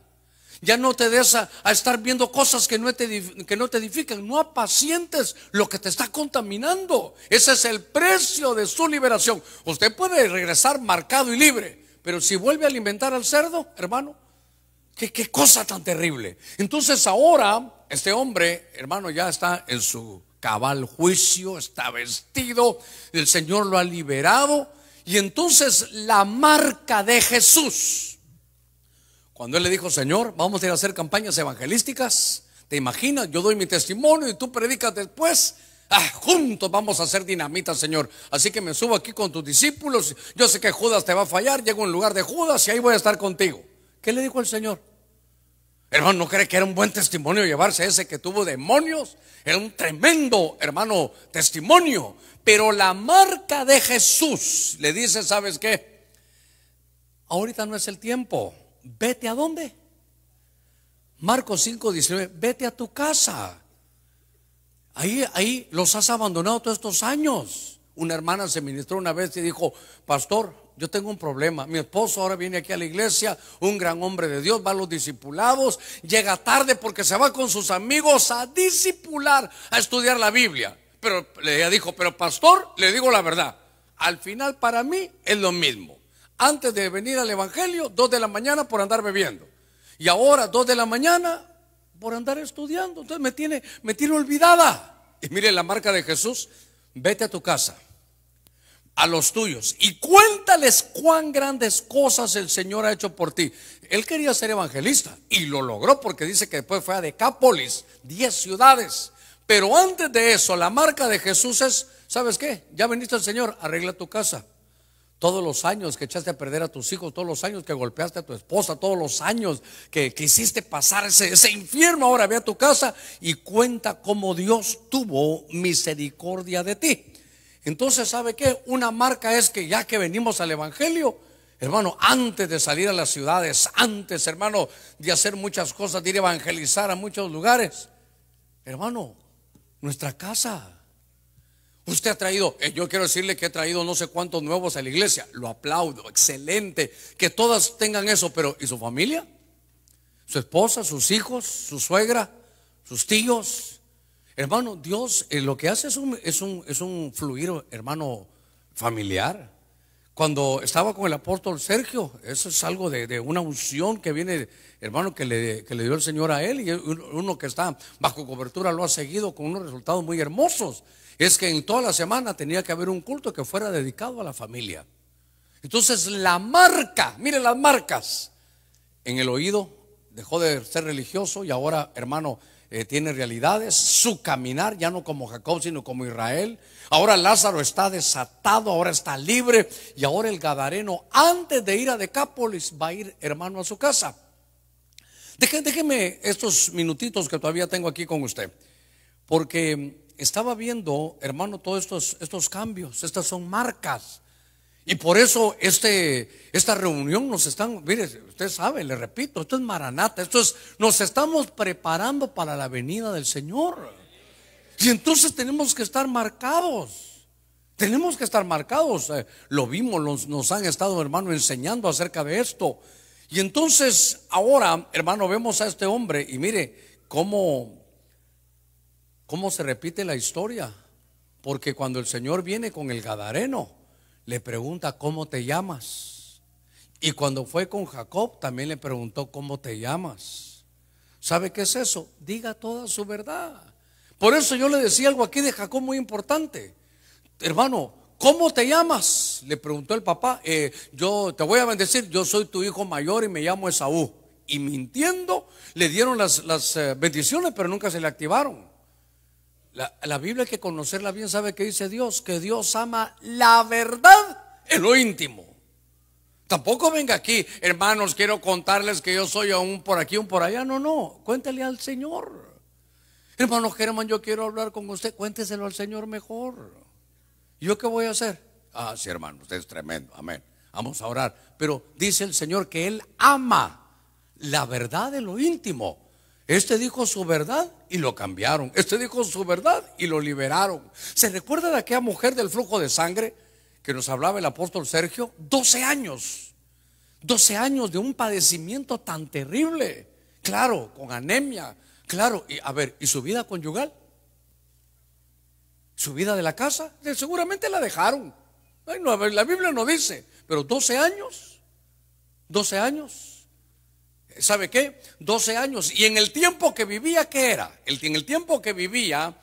Ya no te des a, estar viendo cosas que no, te, que no te edifican. No apacientes lo que te está contaminando. Ese es el precio de su liberación. Usted puede regresar marcado y libre. Pero si vuelve a alimentar al cerdo, hermano, qué, qué cosa tan terrible. Entonces ahora este hombre, hermano, ya está en su cabal juicio, está vestido, el Señor lo ha liberado. Y entonces la marca de Jesús, cuando él le dijo, Señor, vamos a ir a hacer campañas evangelísticas, ¿te imaginas? Yo doy mi testimonio y tú predicas después. Ah, juntos vamos a hacer dinamita, Señor. Así que me subo aquí con tus discípulos. Yo sé que Judas te va a fallar. Llego en lugar de Judas y ahí voy a estar contigo. ¿Qué le dijo el Señor? Hermano, ¿no cree que era un buen testimonio llevarse ese que tuvo demonios? Era un tremendo, hermano, testimonio. Pero la marca de Jesús le dice, ¿sabes qué? Ahorita no es el tiempo vete a dónde. Marcos 5, 19, vete a tu casa. Ahí, ahí los has abandonado todos estos años. Una hermana se ministró una vez y dijo, pastor, yo tengo un problema. Mi esposo ahora viene aquí a la iglesia, un gran hombre de Dios, va a los discipulados, llega tarde porque se va con sus amigos a discipular, a estudiar la Biblia. Pero le dijo, pero pastor, le digo la verdad, al final para mí es lo mismo antes de venir al Evangelio, dos de la mañana por andar bebiendo. Y ahora dos de la mañana por andar estudiando. Entonces me tiene, me tiene olvidada. Y mire la marca de Jesús, vete a tu casa, a los tuyos, y cuéntales cuán grandes cosas el Señor ha hecho por ti. Él quería ser evangelista y lo logró porque dice que después fue a Decápolis, Diez ciudades. Pero antes de eso, la marca de Jesús es, ¿sabes qué? Ya veniste al Señor, arregla tu casa, todos los años que echaste a perder a tus hijos, todos los años que golpeaste a tu esposa, todos los años que, quisiste hiciste pasar ese, infierno, ahora ve a tu casa y cuenta cómo Dios tuvo misericordia de ti. Entonces, ¿sabe qué? Una marca es que ya que venimos al Evangelio, hermano, antes de salir a las ciudades, antes, hermano, de hacer muchas cosas, de ir a evangelizar a muchos lugares, hermano, nuestra casa, Usted ha traído, eh, yo quiero decirle que ha traído no sé cuántos nuevos a la iglesia. Lo aplaudo, excelente. Que todas tengan eso, pero ¿y su familia? Su esposa, sus hijos, su suegra, sus tíos. Hermano, Dios eh, lo que hace es un, es, un, fluir, hermano, familiar. Cuando estaba con el apóstol Sergio, eso es algo de, una unción que viene, hermano, que le, que le dio el Señor a él. Y uno que está bajo cobertura lo ha seguido con unos resultados muy hermosos es que en toda la semana tenía que haber un culto que fuera dedicado a la familia. Entonces la marca, miren las marcas, en el oído dejó de ser religioso y ahora, hermano, eh, tiene realidades. Su caminar, ya no como Jacob, sino como Israel. Ahora Lázaro está desatado, ahora está libre. Y ahora el Gadareno, antes de ir a Decápolis, va a ir, hermano, a su casa. Déjeme estos minutitos que todavía tengo aquí con usted. Porque estaba viendo, hermano, todos estos, estos cambios, estas son marcas. Y por eso este, esta reunión nos están, mire, usted sabe, le repito, esto es maranata, esto es, nos estamos preparando para la venida del Señor. Y entonces tenemos que estar marcados, tenemos que estar marcados. Eh, lo vimos, nos han estado, hermano, enseñando acerca de esto. Y entonces ahora, hermano, vemos a este hombre y mire cómo cómo se repite la historia. Porque cuando el Señor viene con el Gadareno, le pregunta, ¿cómo te llamas? Y cuando fue con Jacob, también le preguntó, ¿cómo te llamas? ¿Sabe qué es eso? Diga toda su verdad. Por eso yo le decía algo aquí de Jacob muy importante. Hermano, ¿cómo te llamas? Le preguntó el papá. Eh, yo te voy a bendecir, yo soy tu hijo mayor y me llamo Esaú. Y mintiendo, le dieron las eh, bendiciones, pero nunca se le activaron. La, Biblia hay que conocerla bien, sabe que dice Dios, que Dios ama la verdad en lo íntimo. Tampoco venga aquí, hermanos, quiero contarles que yo soy aún por aquí, un por allá. No, no, cuéntele al Señor. Hermano Germán, yo quiero hablar con usted, cuénteselo al Señor mejor. ¿Yo qué voy a hacer? Ah, sí, hermano, usted es tremendo, amén. Vamos a orar. Pero dice el Señor que Él ama la verdad en lo íntimo. Este dijo su verdad y lo cambiaron. Este dijo su verdad y lo liberaron. ¿Se recuerda de aquella mujer del flujo de sangre que nos hablaba el apóstol Sergio? 12 años. 12 años de un padecimiento tan terrible. Claro, con anemia. Claro, y a ver, ¿y su vida conyugal? ¿Su vida de la casa? Seguramente la dejaron. a ver, la Biblia no dice, pero 12 años. 12 años ¿sabe qué? 12 años. Y en el tiempo que vivía, ¿qué era? El, en el tiempo que vivía,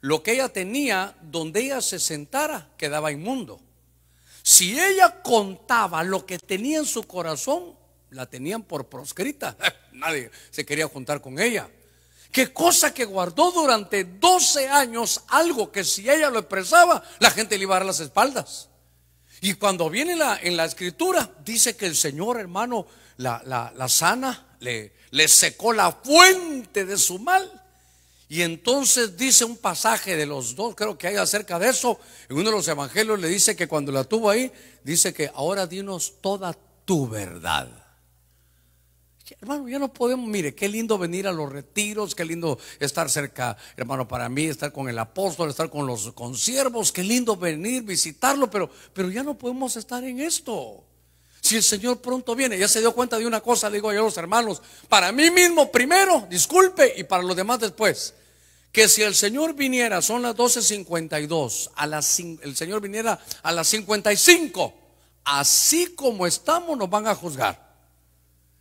lo que ella tenía, donde ella se sentara, quedaba inmundo. Si ella contaba lo que tenía en su corazón, la tenían por proscrita. Nadie se quería juntar con ella. Qué cosa que guardó durante 12 años algo que si ella lo expresaba, la gente le iba a dar las espaldas. Y cuando viene la, en la escritura, dice que el Señor, hermano, la, la, la sana, le, le secó la fuente de su mal. Y entonces dice un pasaje de los dos, creo que hay acerca de eso, en uno de los evangelios le dice que cuando la tuvo ahí, dice que ahora dinos toda tu verdad. Hermano, ya no podemos, mire, qué lindo venir a los retiros, qué lindo estar cerca, hermano, para mí, estar con el apóstol, estar con los conciervos qué lindo venir, visitarlo, pero, pero ya no podemos estar en esto. Si el Señor pronto viene, ya se dio cuenta de una cosa, le digo yo a los hermanos, para mí mismo primero, disculpe, y para los demás después. Que si el Señor viniera, son las 12.52, a las, el Señor viniera a las 55, así como estamos nos van a juzgar.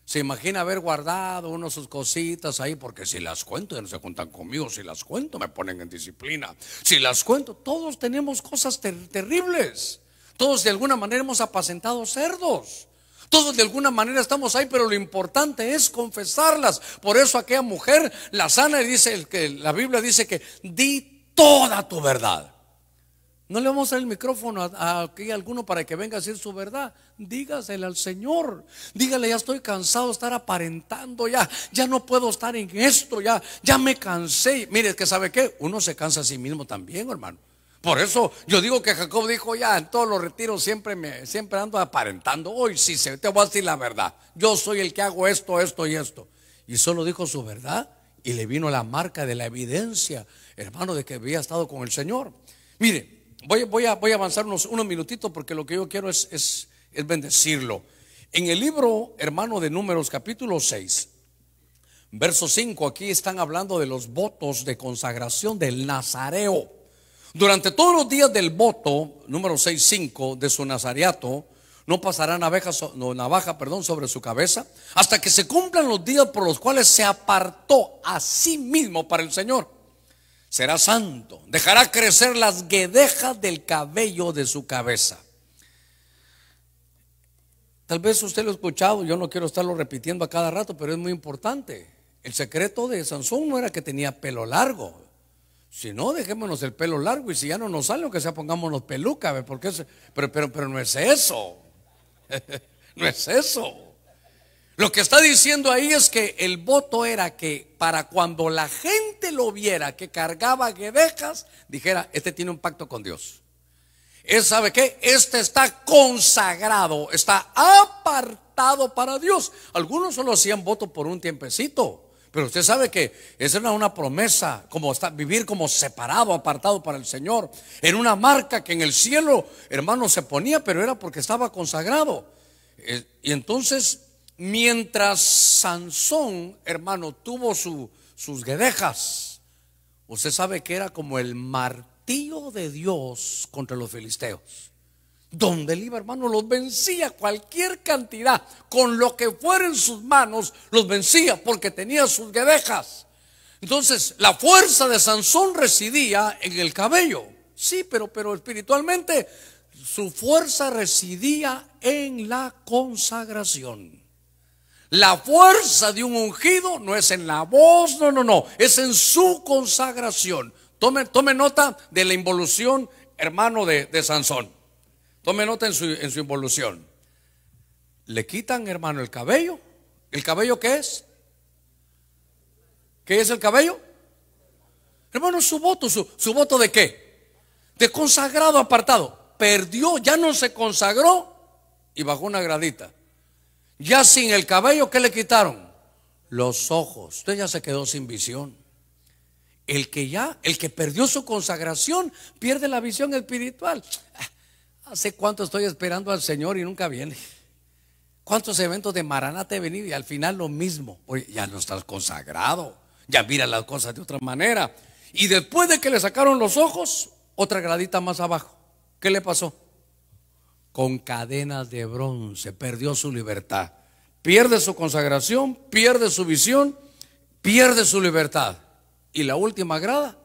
Se imagina haber guardado uno sus cositas ahí, porque si las cuento, ya no se juntan conmigo, si las cuento, me ponen en disciplina, si las cuento, todos tenemos cosas terribles. Todos de alguna manera hemos apacentado cerdos. Todos de alguna manera estamos ahí, pero lo importante es confesarlas. Por eso aquella mujer la sana y dice, que la Biblia dice que di toda tu verdad. No le vamos a dar el micrófono a, a, alguno para que venga a decir su verdad. Dígasela al Señor. Dígale, ya estoy cansado de estar aparentando, ya, ya no puedo estar en esto, ya, ya me cansé. Mire, que sabe qué? uno se cansa a sí mismo también, hermano. Por eso yo digo que Jacob dijo, ya, en todos los retiros siempre, me, siempre ando aparentando. Hoy sí, se, te voy a decir la verdad. Yo soy el que hago esto, esto y esto. Y solo dijo su verdad y le vino la marca de la evidencia, hermano, de que había estado con el Señor. Mire, voy, voy, a, voy a avanzar unos, minutitos porque lo que yo quiero es, es, es bendecirlo. En el libro, hermano, de Números, capítulo 6, verso 5, aquí están hablando de los votos de consagración del Nazareo. Durante todos los días del voto, número 6.5 de su nazareato, no pasará navaja, no, navaja perdón, sobre su cabeza, hasta que se cumplan los días por los cuales se apartó a sí mismo para el Señor. Será santo, dejará crecer las guedejas del cabello de su cabeza. Tal vez usted lo ha escuchado, yo no quiero estarlo repitiendo a cada rato, pero es muy importante. El secreto de Sansón no era que tenía pelo largo, si no, dejémonos el pelo largo y si ya no nos sale, que sea pongámonos peluca, Porque pero, pero, pero no es eso. no es eso. Lo que está diciendo ahí es que el voto era que para cuando la gente lo viera que cargaba guedejas, dijera, este tiene un pacto con Dios. Él sabe que este está consagrado, está apartado para Dios. Algunos solo hacían voto por un tiempecito. Pero usted sabe que esa era una promesa, como vivir como separado, apartado para el Señor. Era una marca que en el cielo, hermano, se ponía, pero era porque estaba consagrado. Eh, y entonces, mientras Sansón, hermano, tuvo sus guedejas, usted sabe que era como el martillo de Dios contra los filisteos donde él iba, hermano, los vencía cualquier cantidad, con lo que fuera en sus manos, los vencía porque tenía sus guedejas. Entonces, la fuerza de Sansón residía en el cabello. Sí, pero, pero espiritualmente su fuerza residía en la consagración. La fuerza de un ungido no es en la voz, no, no, no, es en su consagración. Tome, nota de la involución, hermano de Sansón. Tome nota en su, involución. Le quitan, hermano, el cabello. ¿El cabello qué es? ¿Qué es el cabello? Hermano, su voto, su, su voto de qué? De consagrado apartado. Perdió, ya no se consagró y bajó una gradita. Ya sin el cabello, ¿qué le quitaron? Los ojos. Usted ya se quedó sin visión. El que ya, el que perdió su consagración, pierde la visión espiritual. Ah, ¿Hace cuánto estoy esperando al Señor y nunca viene? ¿Cuántos eventos de Maranata he venido y al final lo mismo? Oye, ya no estás consagrado, ya mira las cosas de otra manera. Y después de que le sacaron los ojos, otra gradita más abajo. ¿Qué le pasó? Con cadenas de bronce, perdió su libertad. Pierde su consagración, pierde su visión, pierde su libertad. Y la última grada,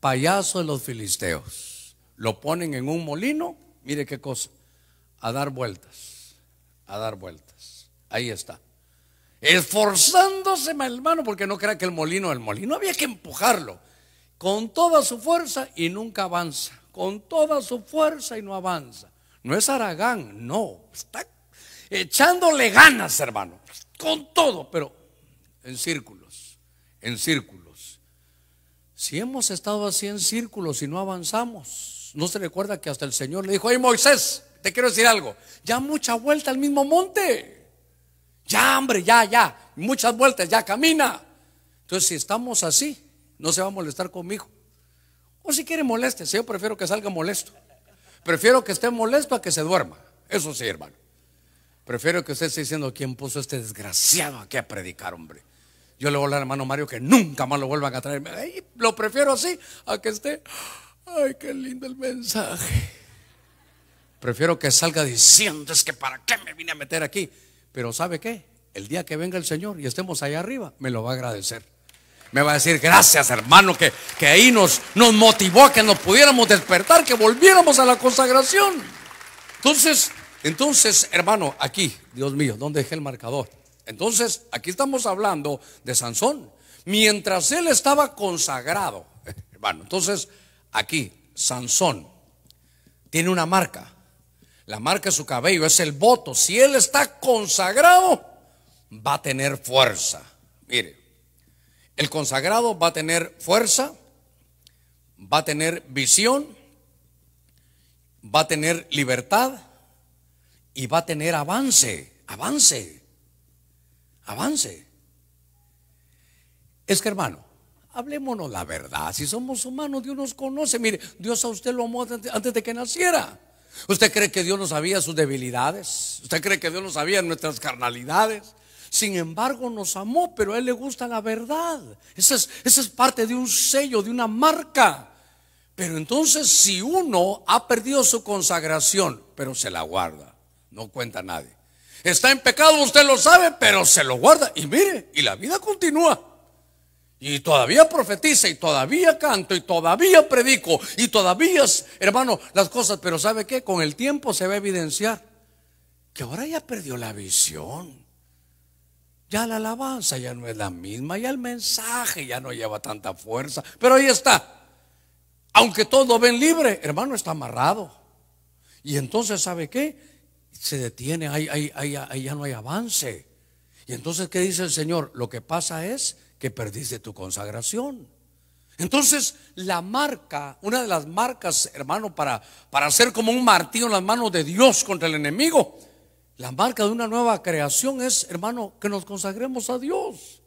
payaso de los filisteos. Lo ponen en un molino Mire qué cosa. A dar vueltas. A dar vueltas. Ahí está. Esforzándose, hermano, porque no crea que el molino, el molino había que empujarlo con toda su fuerza y nunca avanza. Con toda su fuerza y no avanza. No es Aragán, no. Está echándole ganas, hermano. Con todo, pero en círculos. En círculos. Si hemos estado así en círculos y no avanzamos ¿No se recuerda que hasta el Señor le dijo, hey Moisés, te quiero decir algo, ya mucha vuelta al mismo monte, ya hambre, ya, ya, muchas vueltas, ya camina. Entonces, si estamos así, no se va a molestar conmigo. O si quiere moleste, si yo prefiero que salga molesto. Prefiero que esté molesto a que se duerma. Eso sí, hermano. Prefiero que usted esté diciendo quién puso este desgraciado aquí a predicar, hombre. Yo le voy a hablar, hermano Mario, que nunca más lo vuelvan a traerme. Lo prefiero así a que esté. Ay, qué lindo el mensaje. Prefiero que salga diciendo, es que para qué me vine a meter aquí. Pero ¿sabe qué? El día que venga el Señor y estemos allá arriba, me lo va a agradecer. Me va a decir, gracias hermano, que, que ahí nos, nos motivó a que nos pudiéramos despertar, que volviéramos a la consagración. Entonces, entonces, hermano, aquí, Dios mío, ¿dónde dejé el marcador? Entonces, aquí estamos hablando de Sansón. Mientras él estaba consagrado, hermano, entonces aquí, Sansón, tiene una marca. La marca de su cabello es el voto. Si él está consagrado, va a tener fuerza. Mire, el consagrado va a tener fuerza, va a tener visión, va a tener libertad y va a tener avance, avance, avance. Es que hermano, Hablémonos la verdad. Si somos humanos, Dios nos conoce. Mire, Dios a usted lo amó antes de que naciera. ¿Usted cree que Dios no sabía sus debilidades? ¿Usted cree que Dios no sabía nuestras carnalidades? Sin embargo, nos amó, pero a Él le gusta la verdad. es, esa es parte de un sello, de una marca. Pero entonces, si uno ha perdido su consagración, pero se la guarda, no cuenta nadie. Está en pecado, usted lo sabe, pero se lo guarda. Y mire, y la vida continúa. Y todavía profetiza, y todavía canto, y todavía predico, y todavía, hermano, las cosas. Pero ¿sabe qué? Con el tiempo se va a evidenciar que ahora ya perdió la visión. Ya la alabanza ya no es la misma, ya el mensaje ya no lleva tanta fuerza. Pero ahí está. Aunque todos ven libre, hermano, está amarrado. Y entonces, ¿sabe qué? Se detiene, ahí, ahí, ahí, ahí ya no hay avance. Y entonces, ¿qué dice el Señor? Lo que pasa es que perdiste tu consagración. Entonces, la marca, una de las marcas, hermano, para, para ser como un martillo en las manos de Dios contra el enemigo, la marca de una nueva creación es, hermano, que nos consagremos a Dios.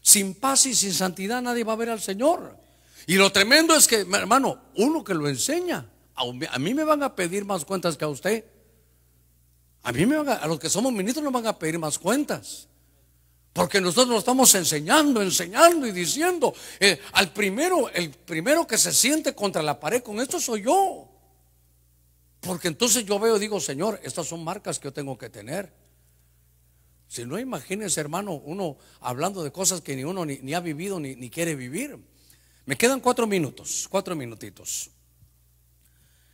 Sin paz y sin santidad nadie va a ver al Señor. Y lo tremendo es que, hermano, uno que lo enseña, a mí me van a pedir más cuentas que a usted. A mí me a, a los que somos ministros nos van a pedir más cuentas. Porque nosotros estamos enseñando, enseñando y diciendo, eh, al primero, el primero que se siente contra la pared con esto soy yo. Porque entonces yo veo, digo, Señor, estas son marcas que yo tengo que tener. Si no, imagínense, hermano, uno hablando de cosas que ni uno ni, ha vivido ni, ni, quiere vivir. Me quedan cuatro minutos, cuatro minutitos.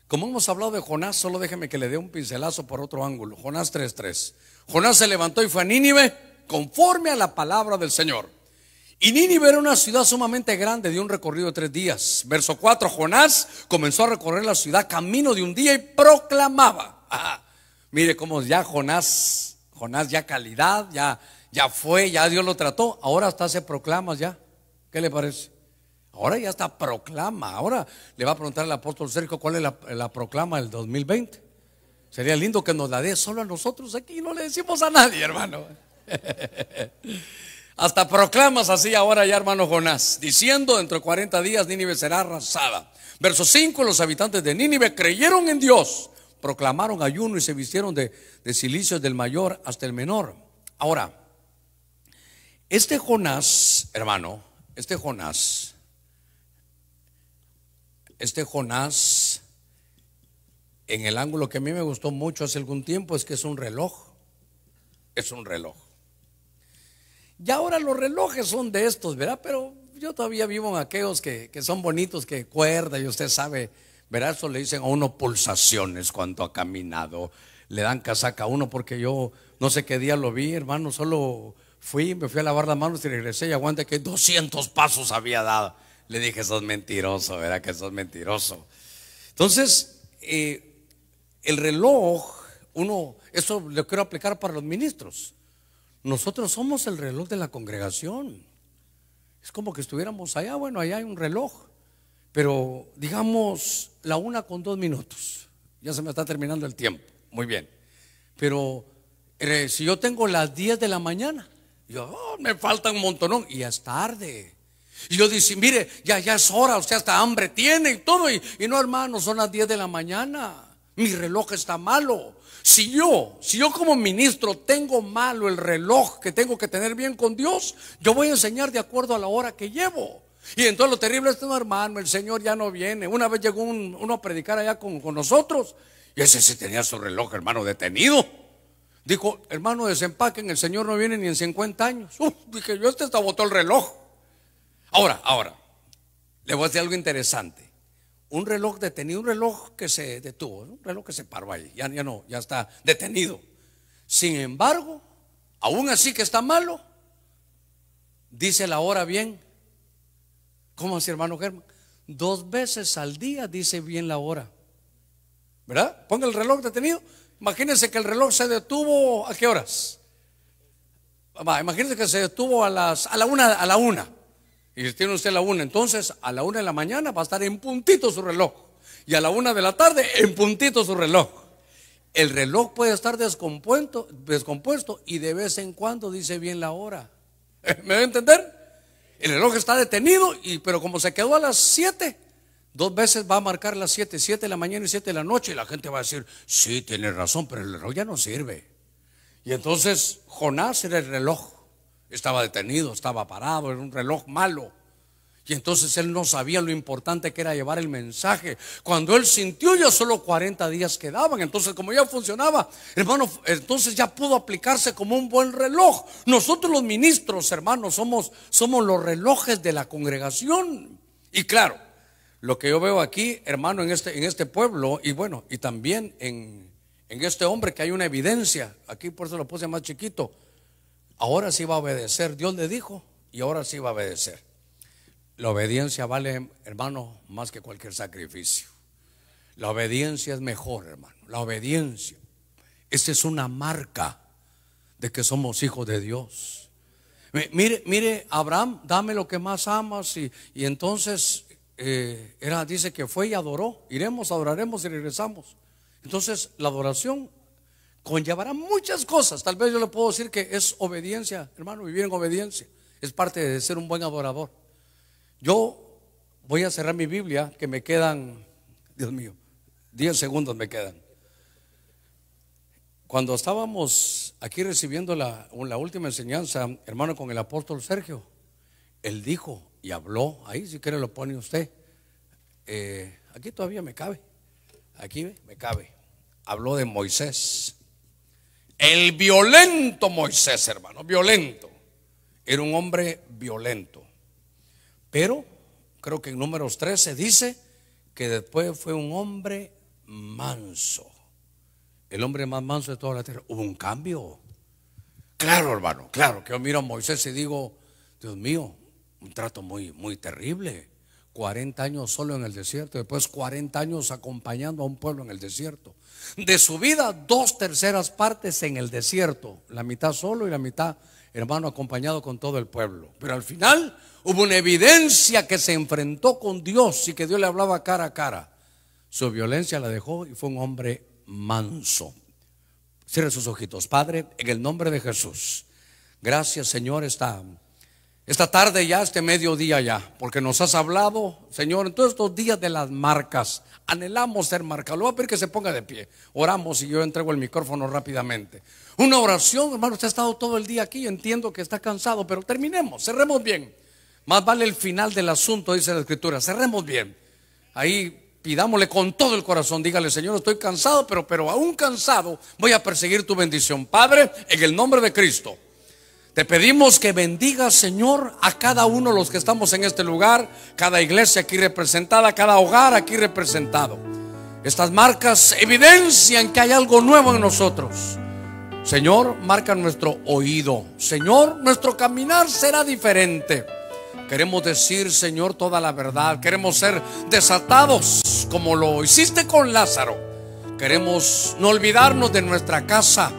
Como hemos hablado de Jonás, solo déjeme que le dé un pincelazo por otro ángulo. Jonás 3.3. Jonás se levantó y fue a Nínive conforme a la palabra del Señor. Y Nínive era una ciudad sumamente grande de un recorrido de tres días. Verso 4, Jonás comenzó a recorrer la ciudad camino de un día y proclamaba. mire cómo ya Jonás, Jonás ya calidad, ya, ya fue, ya Dios lo trató. Ahora hasta se proclama ya. ¿Qué le parece? Ahora ya está proclama. Ahora le va a preguntar el apóstol Sergio cuál es la, la proclama del 2020. Sería lindo que nos la dé solo a nosotros aquí y no le decimos a nadie, hermano. Hasta proclamas así ahora ya, hermano Jonás, diciendo, dentro de 40 días Nínive será arrasada. Verso 5, los habitantes de Nínive creyeron en Dios, proclamaron ayuno y se vistieron de, de del mayor hasta el menor. Ahora, este Jonás, hermano, este Jonás, este Jonás, en el ángulo que a mí me gustó mucho hace algún tiempo, es que es un reloj, es un reloj y ahora los relojes son de estos, ¿verdad? Pero yo todavía vivo en aquellos que, son bonitos, que cuerda, y usted sabe, ¿verdad? Eso le dicen a uno pulsaciones cuando ha caminado. Le dan casaca a uno porque yo no sé qué día lo vi, hermano, solo fui, me fui a lavar las manos y regresé y aguante que 200 pasos había dado. Le dije, sos mentiroso, ¿verdad? Que sos mentiroso. Entonces, eh, el reloj, uno, eso lo quiero aplicar para los ministros. Nosotros somos el reloj de la congregación. Es como que estuviéramos allá, bueno, allá hay un reloj, pero digamos la una con dos minutos. Ya se me está terminando el tiempo. Muy bien. Pero eh, si yo tengo las 10 de la mañana, yo, oh, me falta un montón y ya es tarde. Y yo dice, mire, ya, ya es hora, usted hasta hambre tiene y todo. Y, no, hermano, son las 10 de la mañana. Mi reloj está malo. Si yo, si yo como ministro tengo malo el reloj que tengo que tener bien con Dios, yo voy a enseñar de acuerdo a la hora que llevo. Y entonces lo terrible es, no, hermano, el Señor ya no viene. Una vez llegó uno a predicar allá con, nosotros y ese sí tenía su reloj, hermano, detenido. Dijo, hermano, desempaquen, el Señor no viene ni en 50 años. dije, yo este está botó el reloj. Ahora, ahora, le voy a decir algo interesante un reloj detenido, un reloj que se detuvo, un reloj que se paró ahí, ya, no, ya está detenido. Sin embargo, aún así que está malo, dice la hora bien. ¿Cómo así, hermano Germán? Dos veces al día dice bien la hora. ¿Verdad? Ponga el reloj detenido. Imagínense que el reloj se detuvo a qué horas. Imagínense que se detuvo a las a la una a la una. Y si tiene usted la una, entonces a la una de la mañana va a estar en puntito su reloj. Y a la una de la tarde en puntito su reloj. El reloj puede estar descompuesto, descompuesto y de vez en cuando dice bien la hora. ¿Me va a entender? El reloj está detenido, y, pero como se quedó a las 7, dos veces va a marcar las 7, 7 de la mañana y 7 de la noche, y la gente va a decir, sí, tiene razón, pero el reloj ya no sirve. Y entonces Jonás era el reloj. Estaba detenido, estaba parado, era un reloj malo. Y entonces él no sabía lo importante que era llevar el mensaje. Cuando él sintió ya solo 40 días quedaban. Entonces como ya funcionaba, hermano, entonces ya pudo aplicarse como un buen reloj. Nosotros los ministros, hermanos, somos, somos los relojes de la congregación. Y claro, lo que yo veo aquí, hermano, en este, en este pueblo y bueno, y también en, en este hombre que hay una evidencia. Aquí por eso lo puse más chiquito. Ahora sí va a obedecer. Dios le dijo y ahora sí va a obedecer. La obediencia vale, hermano, más que cualquier sacrificio. La obediencia es mejor, hermano. La obediencia. Esa es una marca de que somos hijos de Dios. Mire, mire, Abraham, dame lo que más amas. Y, entonces eh, era, dice que fue y adoró. Iremos, adoraremos y regresamos. Entonces la adoración conllevará muchas cosas. Tal vez yo le puedo decir que es obediencia, hermano, vivir en obediencia. Es parte de ser un buen adorador. Yo voy a cerrar mi Biblia, que me quedan, Dios mío, 10 segundos me quedan. Cuando estábamos aquí recibiendo la, última enseñanza, hermano, con el apóstol Sergio, él dijo y habló, ahí si quiere lo pone usted, eh, aquí todavía me cabe, aquí me cabe, habló de Moisés el violento Moisés, hermano, violento. Era un hombre violento. Pero creo que en números 13 dice que después fue un hombre manso. El hombre más manso de toda la tierra. Hubo un cambio. Claro, hermano, claro. Que yo miro a Moisés y digo, Dios mío, un trato muy, muy terrible. 40 años solo en el desierto, después 40 años acompañando a un pueblo en el desierto. De su vida, dos terceras partes en el desierto, la mitad solo y la mitad hermano acompañado con todo el pueblo. Pero al final hubo una evidencia que se enfrentó con Dios y que Dios le hablaba cara a cara. Su violencia la dejó y fue un hombre manso. Cierre sus ojitos, Padre, en el nombre de Jesús. Gracias, Señor, Está. Esta tarde ya, este mediodía ya, porque nos has hablado, Señor, en todos estos días de las marcas. Anhelamos ser marcas. Lo voy a pedir que se ponga de pie. Oramos y yo entrego el micrófono rápidamente. Una oración, hermano, usted ha estado todo el día aquí, entiendo que está cansado, pero terminemos, cerremos bien. Más vale el final del asunto, dice la escritura, cerremos bien. Ahí pidámosle con todo el corazón, dígale, Señor, estoy cansado, pero, pero aún cansado voy a perseguir tu bendición. Padre, en el nombre de Cristo te pedimos que bendiga Señor, a cada uno de los que estamos en este lugar, cada iglesia aquí representada, cada hogar aquí representado. Estas marcas evidencian que hay algo nuevo en nosotros. Señor, marca nuestro oído. Señor, nuestro caminar será diferente. Queremos decir, Señor, toda la verdad. Queremos ser desatados como lo hiciste con Lázaro. Queremos no olvidarnos de nuestra casa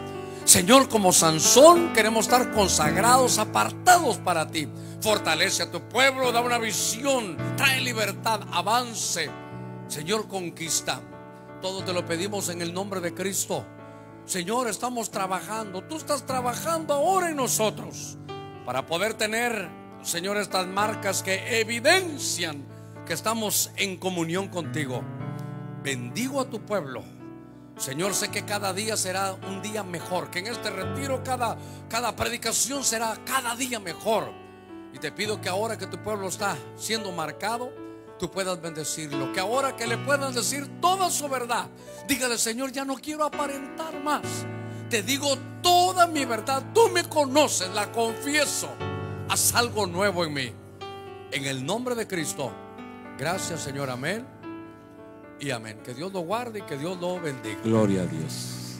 Señor, como Sansón, queremos estar consagrados, apartados para ti. Fortalece a tu pueblo, da una visión, trae libertad, avance. Señor, conquista. Todo te lo pedimos en el nombre de Cristo. Señor, estamos trabajando. Tú estás trabajando ahora en nosotros para poder tener, Señor, estas marcas que evidencian que estamos en comunión contigo. Bendigo a tu pueblo Señor, sé que cada día será un día mejor, que en este retiro cada, cada predicación será cada día mejor. Y te pido que ahora que tu pueblo está siendo marcado, tú puedas bendecirlo. Que ahora que le puedan decir toda su verdad, dígale, Señor, ya no quiero aparentar más. Te digo toda mi verdad, tú me conoces, la confieso. Haz algo nuevo en mí. En el nombre de Cristo. Gracias, Señor. Amén y amén. Que Dios lo guarde y que Dios lo bendiga. Gloria a Dios.